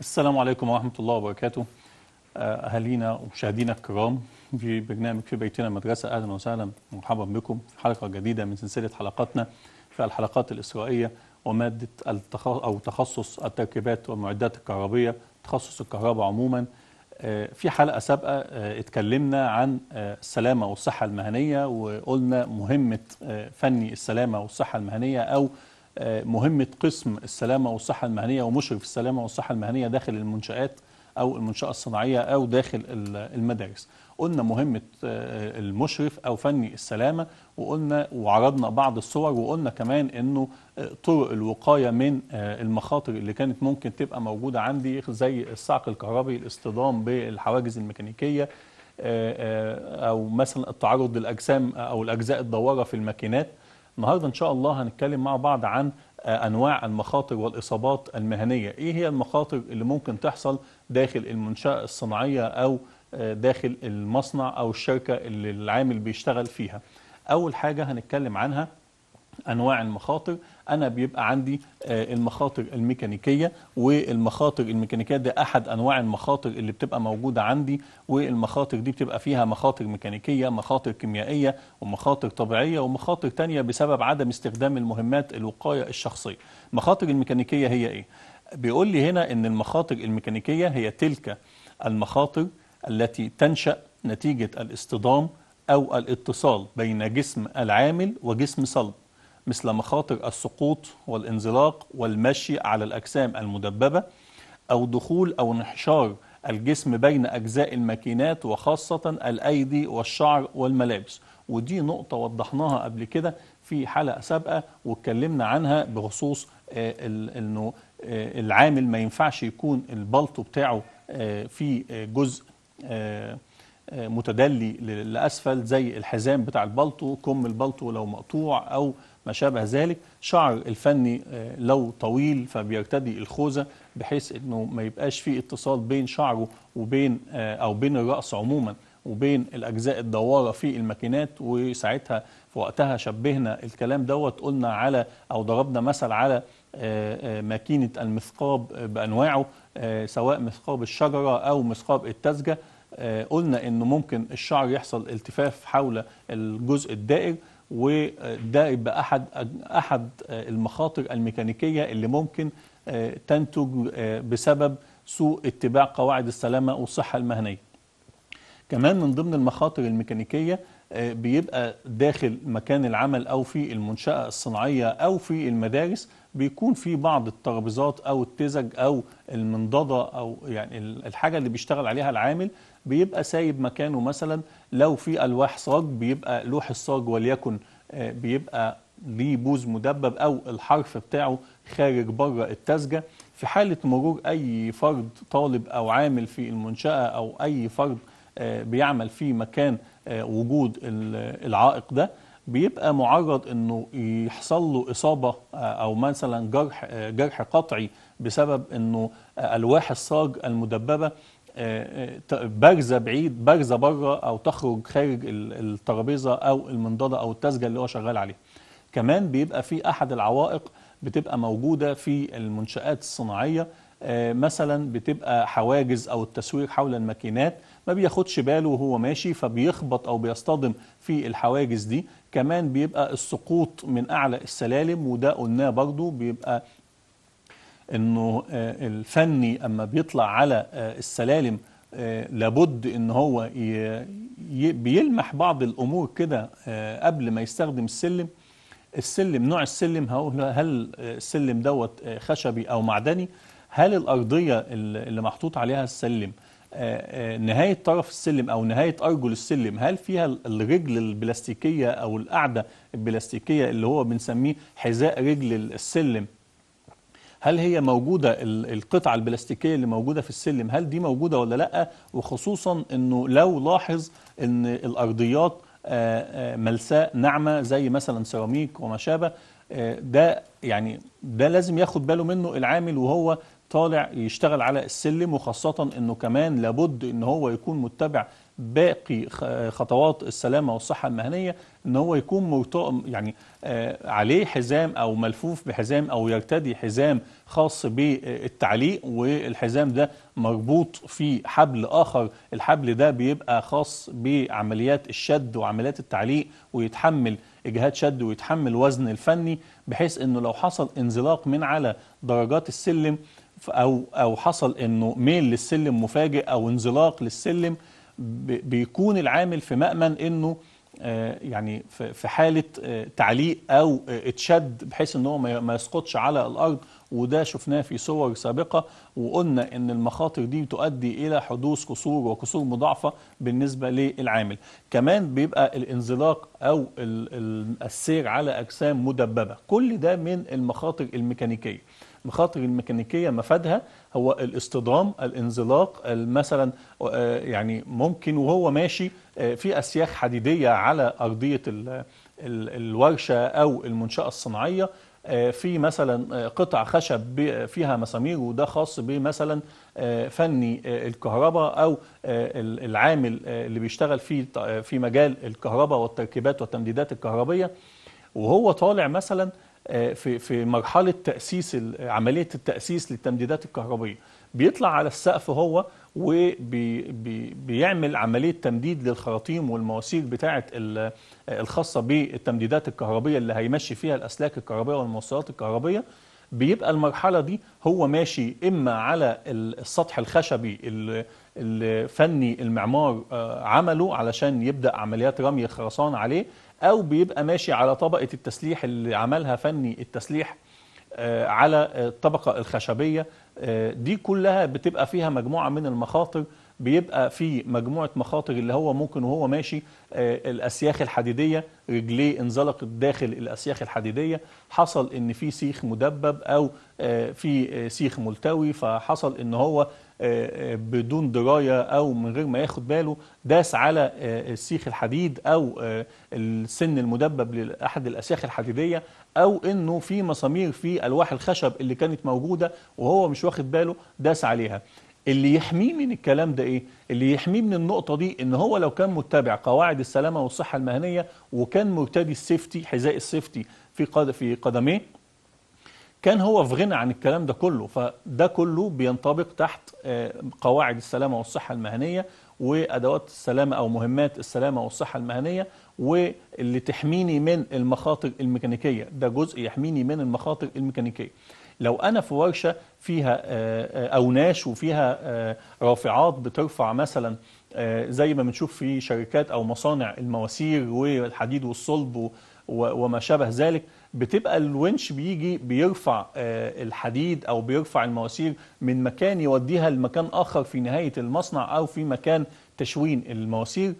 السلام عليكم ورحمة الله وبركاته آه، أهالينا ومشاهدينا الكرام في برنامج في بيتنا المدرسة أهلا وسهلا مرحبا بكم في حلقة جديدة من سلسلة حلقاتنا في الحلقات الإسرائيلية ومادة أو تخصص التركيبات والمعدات الكهربية تخصص الكهرباء عموما آه، في حلقة سابقة آه، اتكلمنا عن السلامة والصحة المهنية وقلنا مهمة فني السلامة والصحة المهنية أو آه، مهمة قسم السلامة والصحة المهنية ومشرف السلامة والصحة المهنية داخل المنشآت أو المنشأة الصناعية أو داخل المدارس قلنا مهمة آه، المشرف أو فني السلامة وقلنا وعرضنا بعض الصور وقلنا كمان أنه آه، طرق الوقاية من المخاطر اللي كانت ممكن تبقى موجودة عندي زي الصعق الكهربي الاصطدام بالحواجز الميكانيكية أو مثلا التعرض للأجسام أو الأجزاء الدوارة في الماكينات النهارده ان شاء الله هنتكلم مع بعض عن آه، انواع المخاطر والاصابات المهنيه ايه هي المخاطر اللي ممكن تحصل داخل المنشاه الصناعيه او آه، داخل المصنع او الشركه اللي العامل بيشتغل فيها اول حاجه هنتكلم عنها انواع المخاطر انا بيبقى عندي آه، المخاطر الميكانيكيه والمخاطر الميكانيكيه ده احد انواع المخاطر اللي بتبقى موجوده عندي والمخاطر دي بتبقى فيها مخاطر ميكانيكيه مخاطر كيميائيه ومخاطر طبيعيه ومخاطر تانية بسبب عدم استخدام المهمات الوقايه الشخصيه المخاطر الميكانيكيه هي ايه بيقول لي هنا ان المخاطر الميكانيكيه هي تلك المخاطر التي تنشا نتيجه الاصطدام او الاتصال بين جسم العامل وجسم صلب مثل مخاطر السقوط والانزلاق والمشي على الأجسام المدببة أو دخول أو انحشار الجسم بين أجزاء الماكينات وخاصة الأيدي والشعر والملابس ودي نقطة وضحناها قبل كده في حلقة سابقة واتكلمنا عنها بخصوص آه، انه آه، العامل ما ينفعش يكون البلطو بتاعه آه، في جزء متدلي لأسفل زي الحزام بتاع البلطو كم البلطو لو مقطوع أو ما شابه ذلك شعر الفني آه، لو طويل فبيرتدي الخوذه بحيث انه ما يبقاش فيه اتصال بين شعره وبين آه، او بين الراس عموما وبين الاجزاء الدواره في الماكينات وساعتها في وقتها شبهنا الكلام دوت قلنا على او ضربنا مثل على آه، ماكينه المثقاب بانواعه سواء مثقاب الشجره او مثقاب التزجه قلنا انه ممكن الشعر يحصل التفاف حول الجزء الدائر وده يبقى احد احد آه، المخاطر الميكانيكيه اللي ممكن آه، تنتج آه، بسبب سوء اتباع قواعد السلامه والصحه المهنيه. كمان من ضمن المخاطر الميكانيكيه بيبقى داخل مكان العمل او في المنشاه الصناعيه او في المدارس بيكون في بعض الترابيزات او التزج او المنضده او يعني الحاجه اللي بيشتغل عليها العامل بيبقى سايب مكانه مثلا لو في الواح صاج بيبقى لوح الصاج وليكن آه، بيبقى ليه بوز مدبب او الحرف بتاعه خارج بره التسجه في حاله مرور اي فرد طالب او عامل في المنشاه او اي فرد آه، بيعمل في مكان آه، وجود العائق ده بيبقى معرض انه يحصل له اصابه او مثلا جرح جرح قطعي بسبب انه الواح الصاج المدببه آه، آه، بارزه بعيد بارزه بره او تخرج خارج الترابيزه او المنضده او التسجيل اللي هو شغال عليه كمان بيبقى في احد العوائق بتبقى موجوده في المنشات الصناعيه آه، مثلا بتبقى حواجز او التسويق حول الماكينات ما بياخدش باله وهو ماشي فبيخبط او بيصطدم في الحواجز دي كمان بيبقى السقوط من اعلى السلالم وده قلناه برضو بيبقى انه آه، الفني اما بيطلع على آه، السلالم آه، لابد ان هو بيلمح بعض الامور كده قبل ما يستخدم السلم السلم نوع السلم هل السلم دوت خشبي او معدني هل الارضيه اللي محطوط عليها السلم نهايه طرف السلم او نهايه ارجل السلم هل فيها الرجل البلاستيكيه او القعده البلاستيكيه اللي هو بنسميه حذاء رجل السلم هل هي موجودة القطعة البلاستيكية اللي موجودة في السلم هل دي موجودة ولا لأ وخصوصا أنه لو لاحظ أن الأرضيات آه، آه، ملساء ناعمة زي مثلا سيراميك وما شابه آه، ده يعني ده لازم ياخد باله منه العامل وهو طالع يشتغل على السلم وخاصة انه كمان لابد ان هو يكون متبع باقي خطوات السلامه والصحه المهنيه ان هو يكون يعني آه، عليه حزام او ملفوف بحزام او يرتدي حزام خاص بالتعليق والحزام ده مربوط في حبل اخر الحبل ده بيبقى خاص بعمليات الشد وعمليات التعليق ويتحمل اجهاد شد ويتحمل وزن الفني بحيث انه لو حصل انزلاق من على درجات السلم او او حصل انه ميل للسلم مفاجئ او انزلاق للسلم بيكون العامل في مأمن انه آه، يعني في حالة آه، تعليق أو آه، اتشد بحيث أنه ما يسقطش على الأرض وده شفناه في صور سابقة وقلنا أن المخاطر دي تؤدي إلى حدوث كسور وكسور مضاعفة بالنسبة للعامل كمان بيبقى الانزلاق أو السير على أجسام مدببة كل ده من المخاطر الميكانيكية مخاطر الميكانيكيه مفادها هو الاصطدام الانزلاق مثلا آه، يعني ممكن وهو ماشي آه، في اسياخ حديديه على ارضيه الورشه او المنشاه الصناعيه آه، في مثلا قطع خشب فيها مسامير وده خاص بمثلا فني الكهرباء او العامل اللي بيشتغل في في مجال الكهرباء والتركيبات والتمديدات الكهربيه وهو طالع مثلا آه، في في مرحله تاسيس عمليه التاسيس للتمديدات الكهربائيه بيطلع على السقف هو وبيعمل عمليه تمديد للخراطيم والمواسير بتاعه الخاصه بالتمديدات الكهربيه اللي هيمشي فيها الاسلاك الكهربائيه والموصلات الكهربائيه بيبقى المرحله دي هو ماشي اما على السطح الخشبي الفني المعمار آه، عمله علشان يبدا عمليات رمي الخرسان عليه او بيبقى ماشي على طبقه التسليح اللي عملها فني التسليح آه، على الطبقه الخشبيه آه، دي كلها بتبقى فيها مجموعه من المخاطر بيبقى في مجموعه مخاطر اللي هو ممكن وهو ماشي آه، الاسياخ الحديديه رجليه انزلقت داخل الاسياخ الحديديه حصل ان في سيخ مدبب او في سيخ ملتوي فحصل ان هو آه، آه، بدون دراية أو من غير ما ياخد باله داس على آه، السيخ الحديد أو السن المدبب لأحد الأسياخ الحديدية أو أنه في مسامير في ألواح الخشب اللي كانت موجودة وهو مش واخد باله داس عليها اللي يحميه من الكلام ده ايه اللي يحميه من النقطة دي ان هو لو كان متبع قواعد السلامة والصحة المهنية وكان مرتدي السيفتي حذاء السيفتي في في قدميه كان هو في غنى عن الكلام ده كله فده كله بينطبق تحت آه، قواعد السلامة والصحة المهنية وأدوات السلامة أو مهمات السلامة والصحة المهنية واللي تحميني من المخاطر الميكانيكية ده جزء يحميني من المخاطر الميكانيكية لو أنا في ورشة فيها آه، آه، أوناش وفيها رافعات بترفع مثلا زي ما بنشوف في شركات أو مصانع المواسير والحديد والصلب وما شابه ذلك بتبقى الونش بيجي بيرفع آه، الحديد او بيرفع المواسير من مكان يوديها لمكان اخر في نهايه المصنع او في مكان تشوين المواسير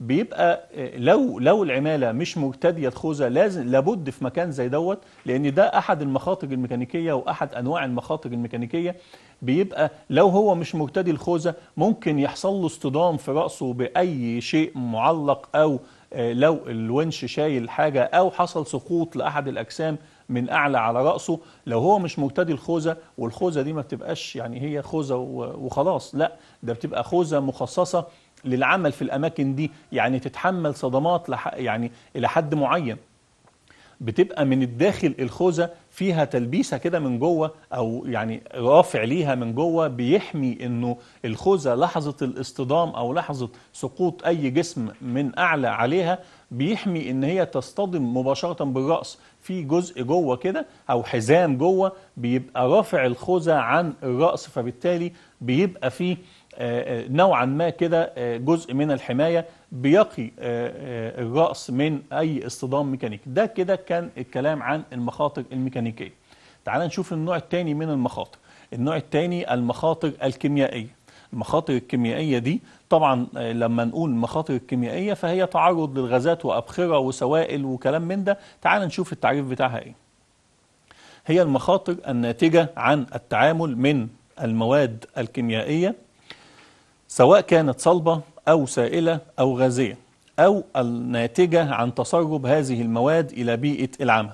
بيبقى آه، لو لو العماله مش مرتديه الخوذه لازم لابد في مكان زي دوت لان ده احد المخاطر الميكانيكيه واحد انواع المخاطر الميكانيكيه بيبقى لو هو مش مرتدي الخوذه ممكن يحصل له اصطدام في راسه باي شيء معلق او لو الونش شايل حاجة أو حصل سقوط لأحد الأجسام من أعلى على رأسه لو هو مش مبتدي الخوذة والخوذة دي ما بتبقاش يعني هي خوذة وخلاص لا ده بتبقى خوذة مخصصة للعمل في الأماكن دي يعني تتحمل صدمات يعني إلى حد معين بتبقى من الداخل الخوذه فيها تلبيسه كده من جوه او يعني رافع ليها من جوه بيحمي انه الخوذه لحظه الاصطدام او لحظه سقوط اي جسم من اعلى عليها بيحمي ان هي تصطدم مباشره بالراس في جزء جوه كده او حزام جوه بيبقى رافع الخوذه عن الراس فبالتالي بيبقى فيه آه، آه، نوعا ما كده آه، جزء من الحمايه بيقي آه، آه، الرأس من أي اصطدام ميكانيكي ده كده كان الكلام عن المخاطر الميكانيكية تعال نشوف النوع الثاني من المخاطر النوع الثاني المخاطر الكيميائية المخاطر الكيميائية دي طبعا آه، لما نقول المخاطر الكيميائية فهي تعرض للغازات وأبخرة وسوائل وكلام من ده تعال نشوف التعريف بتاعها ايه هي المخاطر الناتجة عن التعامل من المواد الكيميائية سواء كانت صلبة أو سائلة أو غازية أو الناتجة عن تسرب هذه المواد إلى بيئة العمل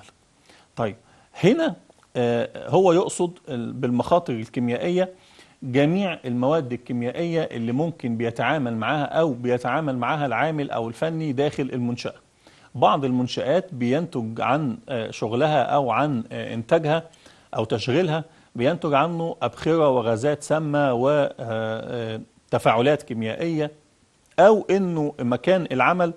طيب هنا آه، هو يقصد بالمخاطر الكيميائية جميع المواد الكيميائية اللي ممكن بيتعامل معها أو بيتعامل معها العامل أو الفني داخل المنشأة بعض المنشآت بينتج عن آه، شغلها أو عن آه، إنتاجها أو تشغيلها بينتج عنه أبخرة وغازات سامة وتفاعلات كيميائية او انه مكان العمل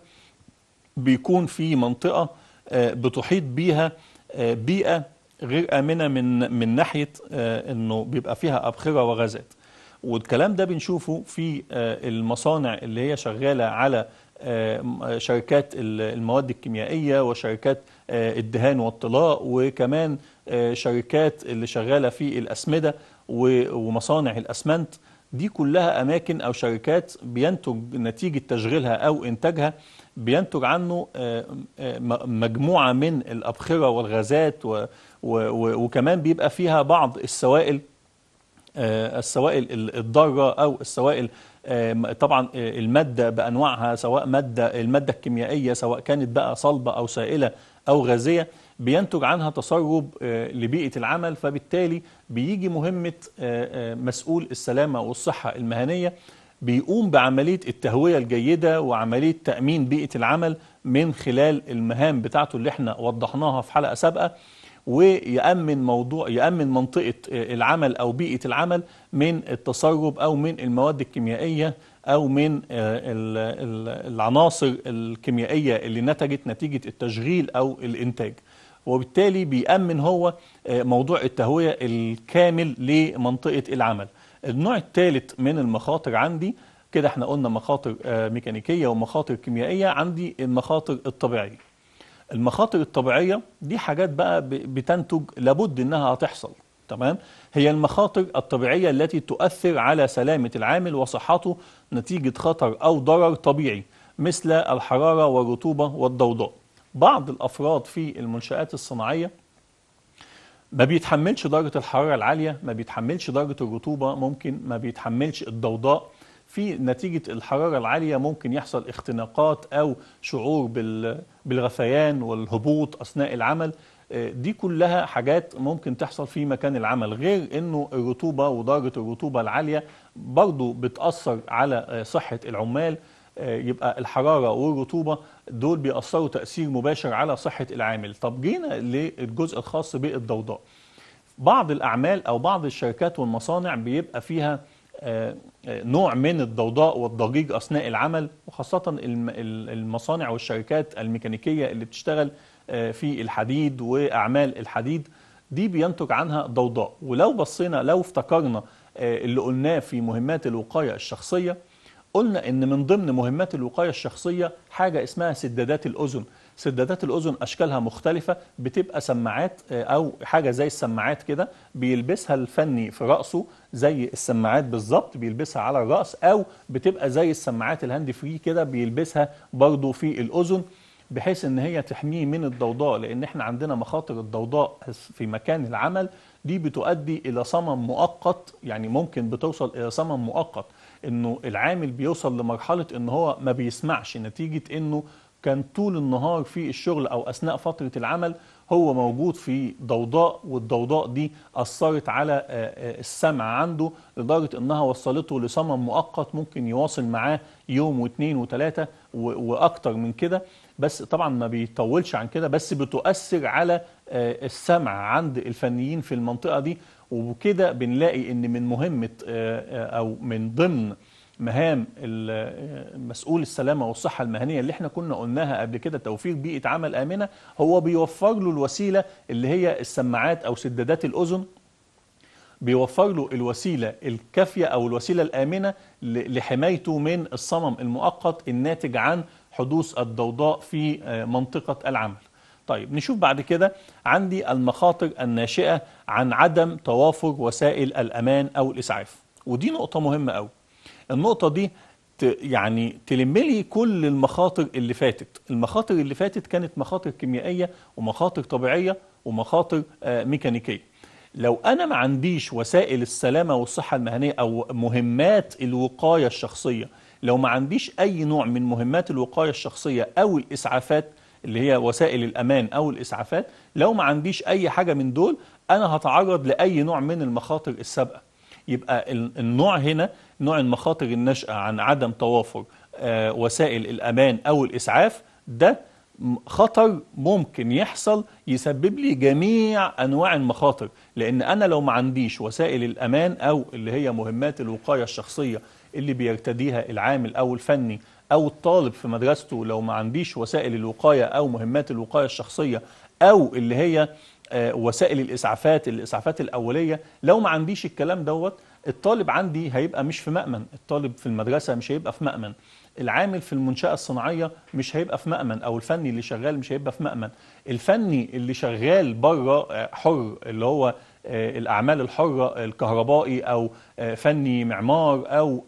بيكون في منطقه آه، بتحيط بيها آه، بيئه غير امنه من من ناحيه آه، انه بيبقى فيها ابخره وغازات والكلام ده بنشوفه في المصانع اللي هي شغاله على شركات المواد الكيميائيه وشركات الدهان والطلاء وكمان شركات اللي شغاله في الاسمده ومصانع الاسمنت دي كلها أماكن أو شركات بينتج نتيجة تشغيلها أو إنتاجها بينتج عنه آه، آه، مجموعة من الأبخرة والغازات وكمان بيبقى فيها بعض السوائل آه، السوائل الضارة أو السوائل طبعا المادة بأنواعها سواء مادة المادة الكيميائية سواء كانت بقى صلبة أو سائلة أو غازية بينتج عنها تسرب آه، لبيئة العمل فبالتالي بيجي مهمة آه، آه، مسؤول السلامة والصحة المهنية بيقوم بعملية التهوية الجيدة وعملية تأمين بيئة العمل من خلال المهام بتاعته اللي احنا وضحناها في حلقة سابقة ويأمن موضوع يأمن منطقة العمل أو بيئة العمل من التسرب أو من المواد الكيميائية أو من العناصر الكيميائية اللي نتجت نتيجة التشغيل أو الإنتاج وبالتالي بيأمن هو آه، موضوع التهوية الكامل لمنطقة العمل النوع الثالث من المخاطر عندي كده احنا قلنا مخاطر آه، ميكانيكية ومخاطر كيميائية عندي المخاطر الطبيعية المخاطر الطبيعية دي حاجات بقى بتنتج لابد انها هتحصل تمام هي المخاطر الطبيعية التي تؤثر على سلامة العامل وصحته نتيجة خطر أو ضرر طبيعي مثل الحرارة والرطوبة والضوضاء بعض الأفراد في المنشآت الصناعية ما بيتحملش درجة الحرارة العالية ما بيتحملش درجة الرطوبة ممكن ما بيتحملش الضوضاء في نتيجة الحرارة العالية ممكن يحصل اختناقات أو شعور بالغثيان والهبوط أثناء العمل آه، دي كلها حاجات ممكن تحصل في مكان العمل غير انه الرطوبة ودرجة الرطوبة العالية برضو بتأثر على آه، صحة العمال آه، يبقى الحراره والرطوبه دول بيأثروا تأثير مباشر على صحه العامل طب جينا للجزء الخاص بالضوضاء بعض الأعمال أو بعض الشركات والمصانع بيبقى فيها آه، آه، نوع من الضوضاء والضجيج أثناء العمل وخاصة المصانع والشركات الميكانيكية اللي بتشتغل في الحديد وأعمال الحديد دي بينتج عنها ضوضاء ولو بصينا لو افتكرنا اللي قلناه في مهمات الوقاية الشخصية قلنا ان من ضمن مهمات الوقايه الشخصيه حاجه اسمها سدادات الاذن سدادات الاذن اشكالها مختلفه بتبقى سماعات آه، او حاجه زي السماعات كده بيلبسها الفني في راسه زي السماعات بالظبط بيلبسها على الراس او بتبقى زي السماعات الهاند فري كده بيلبسها برضه في الاذن بحيث ان هي تحميه من الضوضاء لان احنا عندنا مخاطر الضوضاء في مكان العمل دي بتؤدي الى صمم مؤقت يعني ممكن بتوصل الى صمم مؤقت انه العامل بيوصل لمرحله ان هو ما بيسمعش نتيجه انه كان طول النهار في الشغل او اثناء فتره العمل هو موجود في ضوضاء والضوضاء دي اثرت على آه، آه، السمع عنده لدرجه انها وصلته لصمم مؤقت ممكن يواصل معاه يوم واثنين وثلاثه واكتر من كده بس طبعا ما بيطولش عن كده بس بتؤثر على آه، السمع عند الفنيين في المنطقه دي وبكده بنلاقي ان من مهمة آه، آه، او من ضمن مهام آه، مسؤول السلامة والصحة المهنية اللي احنا كنا قلناها قبل كده توفير بيئة عمل آمنة هو بيوفر له الوسيلة اللي هي السماعات أو سدادات الأذن بيوفر له الوسيلة الكافية أو الوسيلة الآمنة لحمايته من الصمم المؤقت الناتج عن حدوث الضوضاء في منطقة العمل طيب نشوف بعد كده عندي المخاطر الناشئة عن عدم توافر وسائل الأمان أو الإسعاف ودي نقطة مهمة أو النقطة دي يعني تلم لي كل المخاطر اللي فاتت المخاطر اللي فاتت كانت مخاطر كيميائية ومخاطر طبيعية ومخاطر آه، ميكانيكية لو أنا ما عنديش وسائل السلامة والصحة المهنية أو مهمات الوقاية الشخصية لو ما عنديش أي نوع من مهمات الوقاية الشخصية أو الإسعافات اللي هي وسائل الأمان أو الإسعافات لو ما عنديش أي حاجة من دول أنا هتعرض لأي نوع من المخاطر السابقة يبقى النوع هنا نوع المخاطر الناشئة عن عدم توافر آه، وسائل الأمان أو الإسعاف ده خطر ممكن يحصل يسبب لي جميع أنواع المخاطر لأن أنا لو ما عنديش وسائل الأمان أو اللي هي مهمات الوقاية الشخصية اللي بيرتديها العامل أو الفني أو الطالب في مدرسته لو ما عنديش وسائل الوقاية أو مهمات الوقاية الشخصية أو اللي هي آه، وسائل الإسعافات الإسعافات الأولية لو ما عنديش الكلام دوت الطالب عندي هيبقى مش في مأمن الطالب في المدرسة مش هيبقى في مأمن العامل في المنشأة الصناعية مش هيبقى في مأمن أو الفني اللي شغال مش هيبقى في مأمن الفني اللي شغال بره آه، حر اللي هو آه، الأعمال الحرة الكهربائي أو فني معمار أو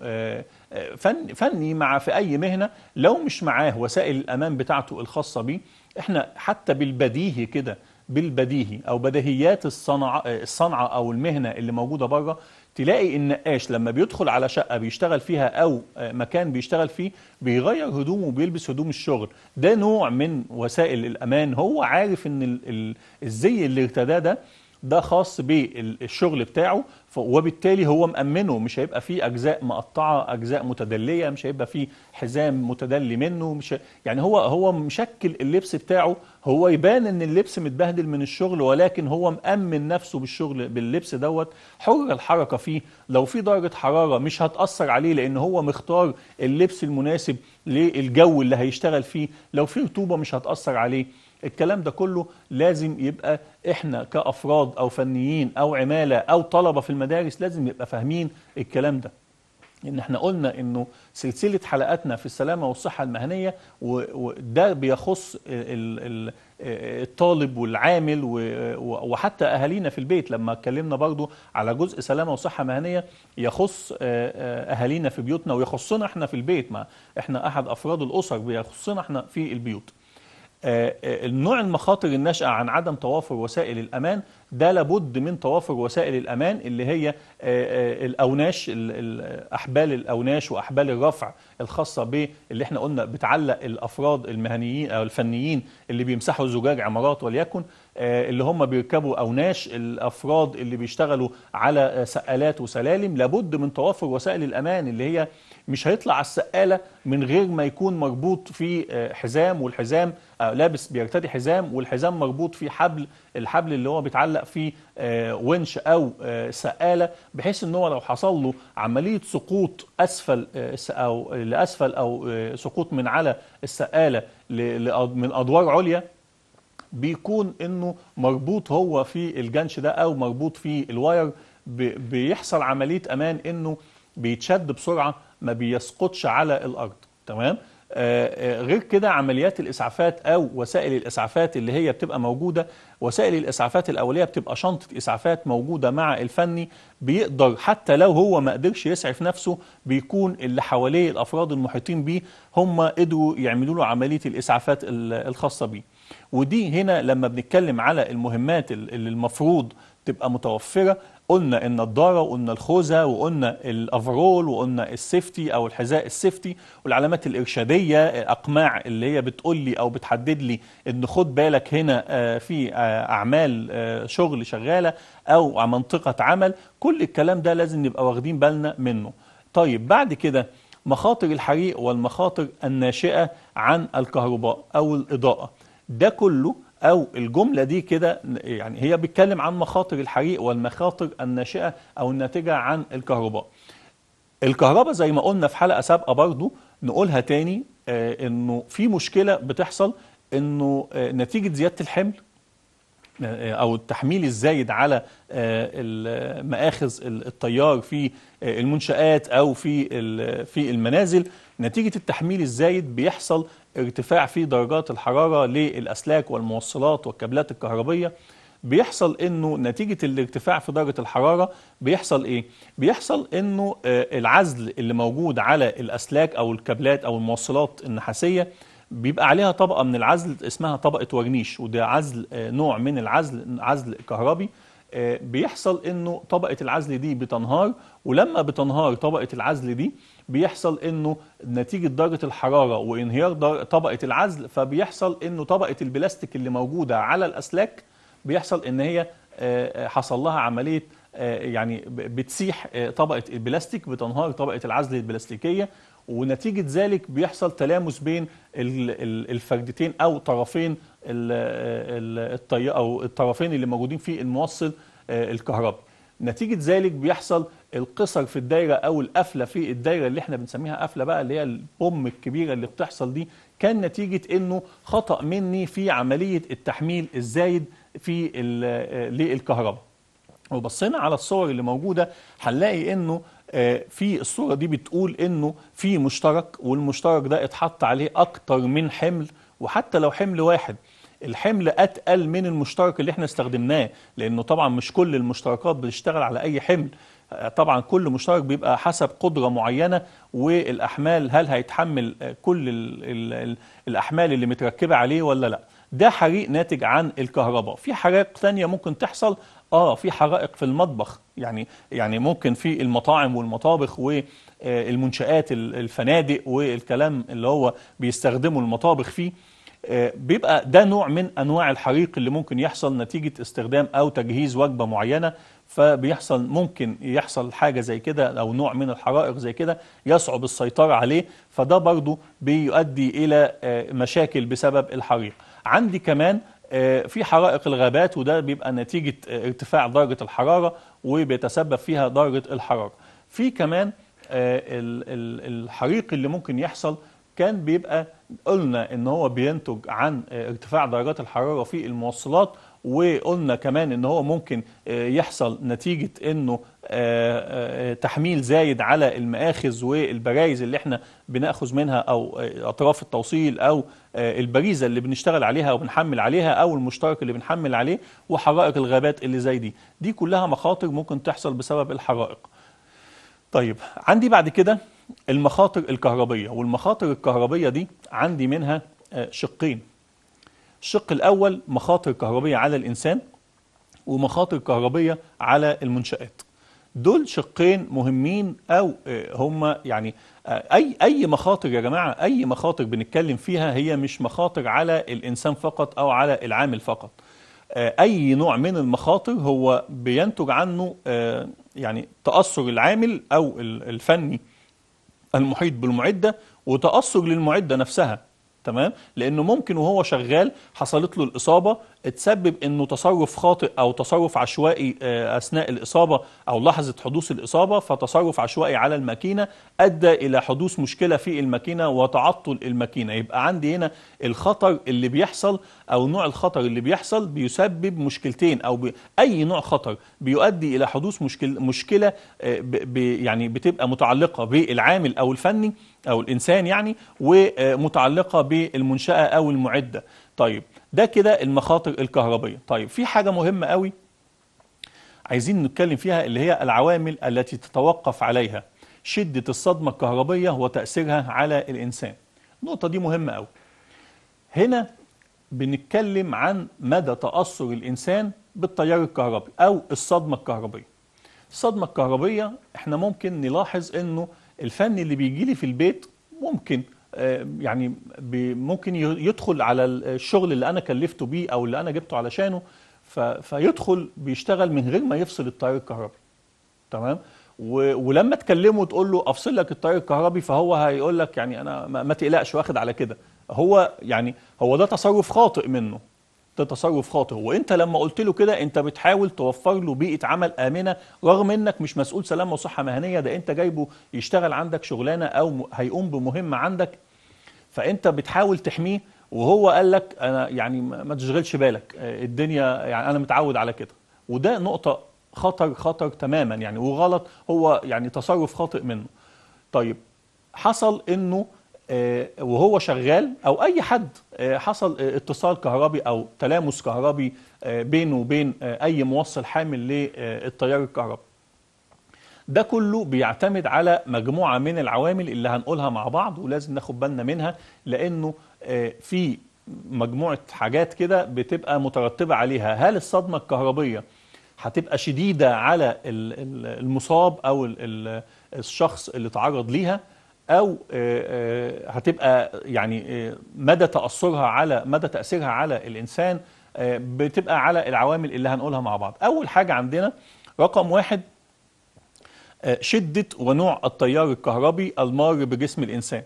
فن فني مع في اي مهنه لو مش معاه وسائل الامان بتاعته الخاصه بيه احنا حتى بالبديهي كده بالبديهي او بديهيات الصنعه الصنعه او المهنه اللي موجوده بره تلاقي النقاش لما بيدخل على شقه بيشتغل فيها او مكان بيشتغل فيه بيغير هدومه وبيلبس هدوم الشغل ده نوع من وسائل الامان هو عارف ان الزي اللي ارتداه ده ده خاص بالشغل بتاعه وبالتالي هو مأمنه مش هيبقى فيه أجزاء مقطعة أجزاء متدلية مش هيبقى فيه حزام متدلي منه مش يعني هو هو مشكل اللبس بتاعه هو يبان ان اللبس متبهدل من الشغل ولكن هو مأمن نفسه بالشغل باللبس دوت حر الحركة فيه لو في درجة حرارة مش هتأثر عليه لأن هو مختار اللبس المناسب للجو اللي هيشتغل فيه لو في رطوبة مش هتأثر عليه الكلام ده كله لازم يبقى احنا كافراد او فنيين او عماله او طلبه في المدارس لازم يبقى فاهمين الكلام ده ان احنا قلنا انه سلسله حلقاتنا في السلامه والصحه المهنيه وده بيخص الطالب والعامل وحتى اهالينا في البيت لما اتكلمنا برضو على جزء سلامه وصحه مهنيه يخص اهالينا في بيوتنا ويخصنا احنا في البيت ما احنا احد افراد الاسر بيخصنا احنا في البيوت النوع آه، آه، المخاطر الناشئة عن عدم توافر وسائل الأمان ده لابد من توافر وسائل الأمان اللي هي آه، الأوناش أحبال الأوناش وأحبال الرفع الخاصة باللي احنا قلنا بتعلق الأفراد المهنيين أو الفنيين اللي بيمسحوا زجاج عمارات وليكن اللي هم بيركبوا أوناش الأفراد اللي بيشتغلوا على سقالات وسلالم لابد من توافر وسائل الأمان اللي هي مش هيطلع على السقالة من غير ما يكون مربوط في حزام والحزام آه، لابس بيرتدي حزام والحزام مربوط فيه حبل الحبل اللي هو بيتعلق فيه آه، ونش او آه، سقاله بحيث ان هو لو حصل له عمليه سقوط اسفل او لاسفل او سقوط من على السقاله من ادوار عليا بيكون انه مربوط هو في الجنش ده او مربوط في الواير بيحصل عمليه امان انه بيتشد بسرعه ما بيسقطش على الارض تمام آه، آه، غير كده عمليات الاسعافات او وسائل الاسعافات اللي هي بتبقى موجوده وسائل الاسعافات الاوليه بتبقى شنطه اسعافات موجوده مع الفني بيقدر حتى لو هو ما قدرش يسعف نفسه بيكون اللي حواليه الافراد المحيطين بيه هم قدروا يعملوا له عمليه الاسعافات الخاصه بيه ودي هنا لما بنتكلم على المهمات اللي المفروض تبقى متوفره قلنا ان النضاره وقلنا الخوذه وقلنا الافرول وقلنا السيفتي او الحذاء السيفتي والعلامات الارشاديه اقماع اللي هي بتقول لي او بتحدد لي ان خد بالك هنا آه، في آه، اعمال آه، شغل شغاله او منطقه عمل كل الكلام ده لازم نبقى واخدين بالنا منه طيب بعد كده مخاطر الحريق والمخاطر الناشئه عن الكهرباء او الاضاءه ده كله أو الجملة دي كده يعني هي بتتكلم عن مخاطر الحريق والمخاطر الناشئة أو الناتجة عن الكهرباء الكهرباء زي ما قلنا في حلقة سابقة برضو نقولها تاني آه، انه في مشكلة بتحصل انه آه، نتيجة زيادة الحمل آه، او التحميل الزايد على مآخذ التيار في المنشآت او في في المنازل نتيجة التحميل الزايد بيحصل ارتفاع في درجات الحرارة للأسلاك والموصلات والكابلات الكهربية بيحصل انه نتيجة الارتفاع في درجة الحرارة بيحصل ايه؟ بيحصل انه آه، العزل اللي موجود على الأسلاك أو الكابلات أو الموصلات النحاسية بيبقى عليها طبقة من العزل اسمها طبقة ورنيش وده عزل آه، نوع من العزل عزل كهربي آه، بيحصل انه طبقه العزل دي بتنهار ولما بتنهار طبقه العزل دي بيحصل انه نتيجه درجه الحراره وانهيار طبقه العزل فبيحصل انه طبقه البلاستيك اللي موجوده على الاسلاك بيحصل ان هي آه، آه، حصل لها عمليه يعني بتسيح طبقه البلاستيك بتنهار طبقه العزل البلاستيكيه ونتيجة ذلك بيحصل تلامس بين الفردتين أو طرفين أو الطرفين اللي موجودين في الموصل آه، الكهربي نتيجة ذلك بيحصل القصر في الدايرة أو القفلة في الدايرة اللي احنا بنسميها قفلة بقى اللي هي البوم الكبيرة اللي بتحصل دي كان نتيجة انه خطأ مني في عملية التحميل الزايد في آه، للكهرباء وبصينا على الصور اللي موجودة هنلاقي انه آه، في الصورة دي بتقول انه في مشترك والمشترك ده اتحط عليه اكتر من حمل وحتى لو حمل واحد الحمل اتقل من المشترك اللي احنا استخدمناه لانه طبعا مش كل المشتركات بتشتغل على اي حمل آه، طبعا كل مشترك بيبقى حسب قدرة معينة والأحمال هل هيتحمل آه، كل الـ الـ الأحمال اللي متركبة عليه ولا لا ده حريق ناتج عن الكهرباء في حرائق ثانية ممكن تحصل اه في حرائق في المطبخ يعني يعني ممكن في المطاعم والمطابخ والمنشآت آه، الفنادق والكلام اللي هو بيستخدموا المطابخ فيه آه، بيبقى ده نوع من انواع الحريق اللي ممكن يحصل نتيجه استخدام او تجهيز وجبه معينه فبيحصل ممكن يحصل حاجه زي كده او نوع من الحرائق زي كده يصعب السيطره عليه فده برضه بيؤدي الى آه، مشاكل بسبب الحريق عندي كمان آه، في حرائق الغابات وده بيبقى نتيجة آه، ارتفاع درجة الحرارة وبيتسبب فيها درجة الحرارة في كمان آه، الحريق اللي ممكن يحصل كان بيبقى قلنا ان هو بينتج عن ارتفاع درجات الحرارة في الموصلات وقلنا كمان ان هو ممكن آه، يحصل نتيجة انه آه، آه، تحميل زايد على المآخذ والبرايز اللي احنا بنأخذ منها او اطراف التوصيل او البريزة اللي بنشتغل عليها وبنحمل عليها او المشترك اللي بنحمل عليه وحرائق الغابات اللي زي دي دي كلها مخاطر ممكن تحصل بسبب الحرائق طيب عندي بعد كده المخاطر الكهربية والمخاطر الكهربية دي عندي منها شقين الشق الأول مخاطر كهربية على الإنسان ومخاطر كهربية على المنشآت دول شقين مهمين أو آه، هما يعني آه، أي أي مخاطر يا جماعة أي مخاطر بنتكلم فيها هي مش مخاطر على الإنسان فقط أو على العامل فقط آه، أي نوع من المخاطر هو بينتج عنه يعني تأثر العامل أو الفني المحيط بالمعدة وتأثر للمعدة نفسها تمام لانه ممكن وهو شغال حصلت له الاصابه تسبب انه تصرف خاطئ او تصرف عشوائي آه، اثناء الاصابه او لحظه حدوث الاصابه فتصرف عشوائي على الماكينه ادى الى حدوث مشكله في الماكينه وتعطل الماكينه يبقى عندي هنا الخطر اللي بيحصل او نوع الخطر اللي بيحصل بيسبب مشكلتين او اي نوع خطر بيؤدي الى حدوث مشكل... مشكله آه، يعني بتبقى متعلقه بالعامل او الفني او الانسان يعني ومتعلقه بالمنشاه او المعده طيب ده كده المخاطر الكهربية طيب في حاجة مهمة قوي عايزين نتكلم فيها اللي هي العوامل التي تتوقف عليها شدة الصدمة الكهربية وتأثيرها على الإنسان النقطة دي مهمة قوي هنا بنتكلم عن مدى تأثر الإنسان بالتيار الكهربي أو الصدمة الكهربية الصدمة الكهربية احنا ممكن نلاحظ انه الفن اللي بيجي لي في البيت ممكن آه، يعني ممكن يدخل على الشغل اللي انا كلفته بيه او اللي انا جبته علشانه فيدخل بيشتغل من غير ما يفصل التيار الكهربي تمام ولما تكلمه تقول له افصل لك التيار الكهربي فهو هيقول لك يعني انا ما تقلقش واخد على كده هو يعني هو ده تصرف خاطئ منه ده تصرف خاطئ وانت لما قلت له كده انت بتحاول توفر له بيئه عمل امنه رغم انك مش مسؤول سلامه وصحه مهنيه ده انت جايبه يشتغل عندك شغلانه او هيقوم بمهمه عندك فانت بتحاول تحميه وهو قال لك انا يعني ما تشغلش بالك آه، الدنيا يعني انا متعود على كده وده نقطه خطر خطر تماما يعني وغلط هو يعني تصرف خاطئ منه طيب حصل انه آه، وهو شغال او اي حد آه، حصل اتصال كهربي او تلامس كهربي بينه وبين اي موصل حامل للتيار الكهربي ده كله بيعتمد على مجموعة من العوامل اللي هنقولها مع بعض ولازم ناخد بالنا منها لأنه آه، في مجموعة حاجات كده بتبقى مترتبة عليها هل الصدمة الكهربية هتبقى شديدة على المصاب أو الشخص اللي تعرض ليها أو آه، آه، هتبقى يعني مدى تأثرها على مدى تأثيرها على الإنسان بتبقى على العوامل اللي هنقولها مع بعض أول حاجة عندنا رقم واحد شدة ونوع التيار الكهربي المار بجسم الإنسان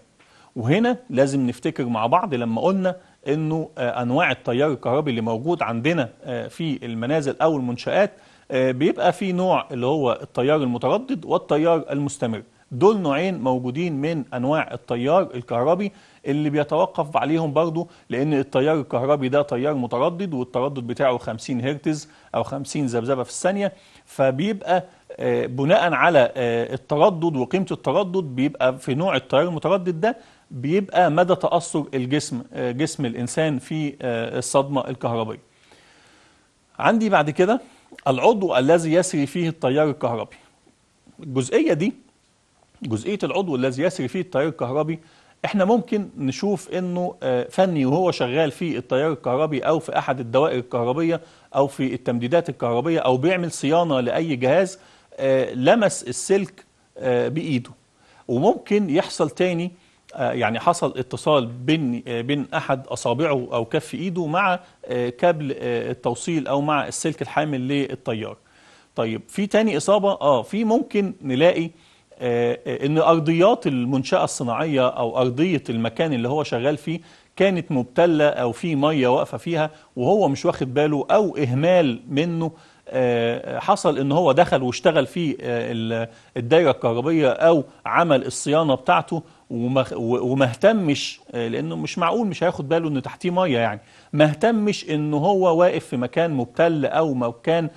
وهنا لازم نفتكر مع بعض لما قلنا أنه آه، أنواع التيار الكهربي اللي موجود عندنا آه، في المنازل أو المنشآت آه، بيبقى في نوع اللي هو التيار المتردد والتيار المستمر دول نوعين موجودين من أنواع التيار الكهربي اللي بيتوقف عليهم برضو لأن التيار الكهربي ده تيار متردد والتردد بتاعه 50 هرتز أو 50 ذبذبة في الثانية فبيبقى آه، بناء على آه، التردد وقيمة التردد بيبقى في نوع التيار المتردد ده بيبقى مدى تأثر الجسم آه، جسم الإنسان في الصدمة الكهربية عندي بعد كده العضو الذي يسري فيه التيار الكهربي الجزئية دي جزئية العضو الذي يسري فيه التيار الكهربي احنا ممكن نشوف انه فني وهو شغال في التيار الكهربي او في احد الدوائر الكهربية او في التمديدات الكهربية او بيعمل صيانة لأي جهاز آه، لمس السلك آه، بايده وممكن يحصل تاني آه، يعني حصل اتصال بين بين احد اصابعه او كف ايده مع كابل التوصيل او مع السلك الحامل للطيار طيب في تاني اصابه اه في ممكن نلاقي ان ارضيات المنشاه الصناعيه او ارضيه المكان اللي هو شغال فيه كانت مبتله او في ميه واقفه فيها وهو مش واخد باله او اهمال منه آه، حصل ان هو دخل واشتغل في آه، الدايره الكهربيه او عمل الصيانه بتاعته وما اهتمش آه، لانه مش معقول مش هياخد باله ان تحتيه ميه يعني ما اهتمش ان هو واقف في مكان مبتل او مكان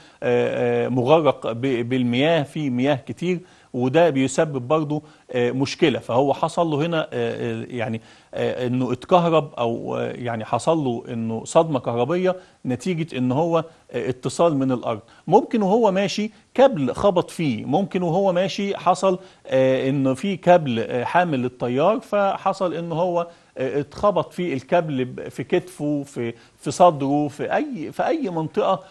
مغرق بالمياه في مياه كتير وده بيسبب برضه آه، مشكله فهو حصل له هنا آه، آه، يعني انه اتكهرب او يعني حصل له انه صدمه كهربيه نتيجه ان هو اتصال من الارض ممكن وهو ماشي كابل خبط فيه ممكن وهو ماشي حصل ان في كابل حامل للطيار فحصل ان هو اتخبط فيه الكابل في كتفه في في صدره في اي في اي منطقه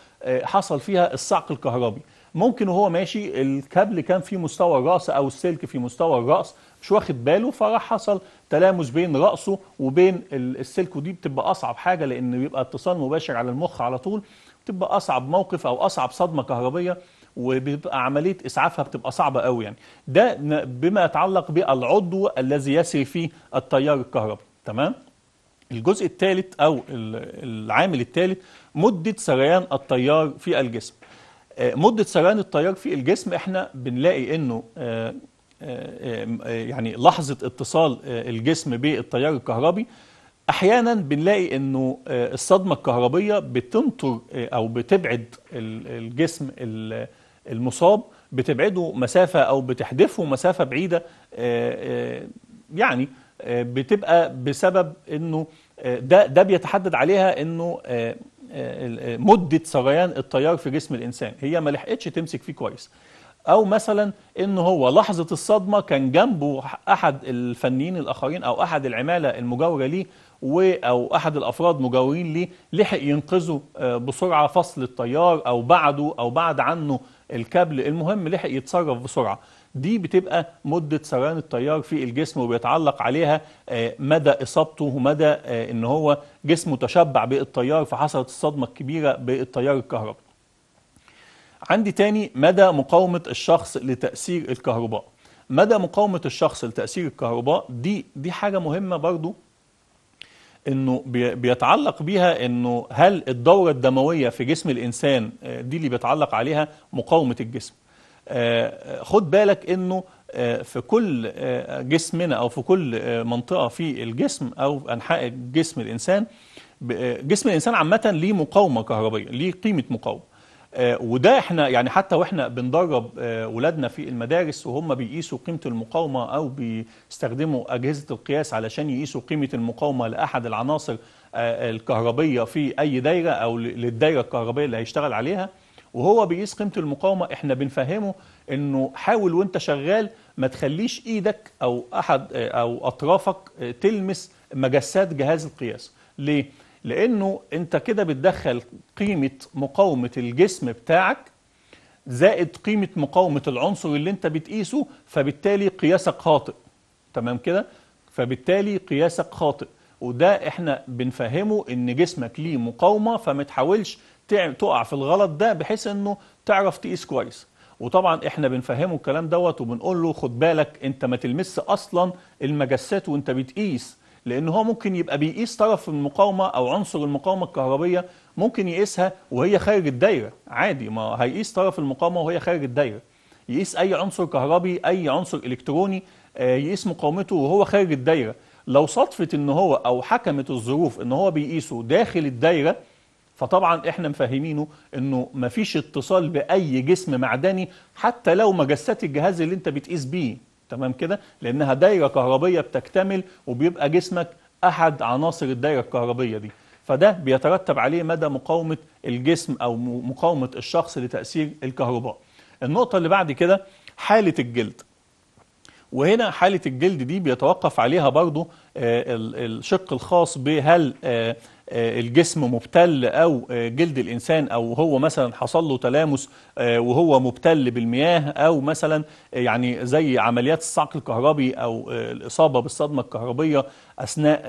حصل فيها الصعق الكهربي ممكن وهو ماشي الكابل كان في مستوى الراس او السلك في مستوى الراس مش واخد باله فراح حصل تلامس بين راسه وبين السلك ودي بتبقى اصعب حاجه لان بيبقى اتصال مباشر على المخ على طول بتبقى اصعب موقف او اصعب صدمه كهربيه وبيبقى عمليه اسعافها بتبقى صعبه قوي يعني ده بما يتعلق بالعضو الذي يسري فيه التيار الكهربي تمام الجزء الثالث او العامل الثالث مده سريان التيار في الجسم آه، مدة سريان التيار في الجسم احنا بنلاقي انه آه، آه، يعني لحظة اتصال الجسم بالتيار الكهربي احيانا بنلاقي انه الصدمة الكهربية بتنطر او بتبعد الجسم المصاب بتبعده مسافة او بتحدفه مسافة بعيدة يعني بتبقى بسبب انه ده ده بيتحدد عليها انه مده سريان التيار في جسم الانسان هي ما لحقتش تمسك فيه كويس او مثلا ان هو لحظه الصدمه كان جنبه احد الفنيين الاخرين او احد العماله المجاوره ليه و او احد الافراد مجاورين ليه لحق ينقذه آه، بسرعه فصل التيار او بعده او بعد عنه الكابل المهم لحق يتصرف بسرعه دي بتبقى مدة سريان التيار في الجسم وبيتعلق عليها آه، مدى إصابته ومدى آه، إن هو جسمه تشبع بالتيار فحصلت الصدمة الكبيرة بالتيار الكهربائي. عندي تاني مدى مقاومة الشخص لتأثير الكهرباء مدى مقاومة الشخص لتأثير الكهرباء دي دي حاجة مهمة برضو انه بيتعلق بيها انه هل الدورة الدموية في جسم الانسان آه، دي اللي بيتعلق عليها مقاومة الجسم آه، آه، خد بالك انه آه، في كل جسمنا او في كل منطقه في الجسم او انحاء جسم الانسان جسم الانسان عامه ليه مقاومه كهربائيه ليه قيمه مقاومه وده احنا يعني حتى واحنا بندرب اولادنا في المدارس وهم بيقيسوا قيمه المقاومه او بيستخدموا اجهزه القياس علشان يقيسوا قيمه المقاومه لاحد العناصر الكهربيه في اي دايره او للدايره الكهربائيه اللي هيشتغل عليها وهو بيقيس قيمه المقاومه احنا بنفهمه انه حاول وانت شغال ما تخليش ايدك او احد او اطرافك تلمس مجسات جهاز القياس ليه لانه انت كده بتدخل قيمه مقاومه الجسم بتاعك زائد قيمه مقاومه العنصر اللي انت بتقيسه فبالتالي قياسك خاطئ تمام كده فبالتالي قياسك خاطئ وده احنا بنفهمه ان جسمك ليه مقاومه فما تحاولش تقع في الغلط ده بحيث انه تعرف تقيس كويس وطبعا احنا بنفهمه الكلام دوت وبنقول له خد بالك انت ما تلمس اصلا المجسات وانت بتقيس لان هو ممكن يبقى بيقيس طرف المقاومه او عنصر المقاومه الكهربيه ممكن يقيسها وهي خارج الدايره عادي ما هيقيس طرف المقاومه وهي خارج الدايره يقيس اي عنصر كهربي اي عنصر الكتروني آه، يقيس مقاومته وهو خارج الدايره لو صدفت ان هو او حكمت الظروف ان هو بيقيسه داخل الدايره فطبعا احنا مفهمينه انه مفيش اتصال باي جسم معدني حتى لو مجسات الجهاز اللي انت بتقيس بيه تمام كده لانها دايره كهربيه بتكتمل وبيبقى جسمك احد عناصر الدايره الكهربيه دي فده بيترتب عليه مدى مقاومه الجسم او مقاومه الشخص لتاثير الكهرباء النقطه اللي بعد كده حاله الجلد وهنا حالة الجلد دي بيتوقف عليها برضو آه، الشق الخاص بهل آه، آه، الجسم مبتل أو آه، جلد الإنسان أو هو مثلا حصل له تلامس آه، وهو مبتل بالمياه أو مثلا يعني زي عمليات الصعق الكهربي أو الإصابة بالصدمة الكهربية أثناء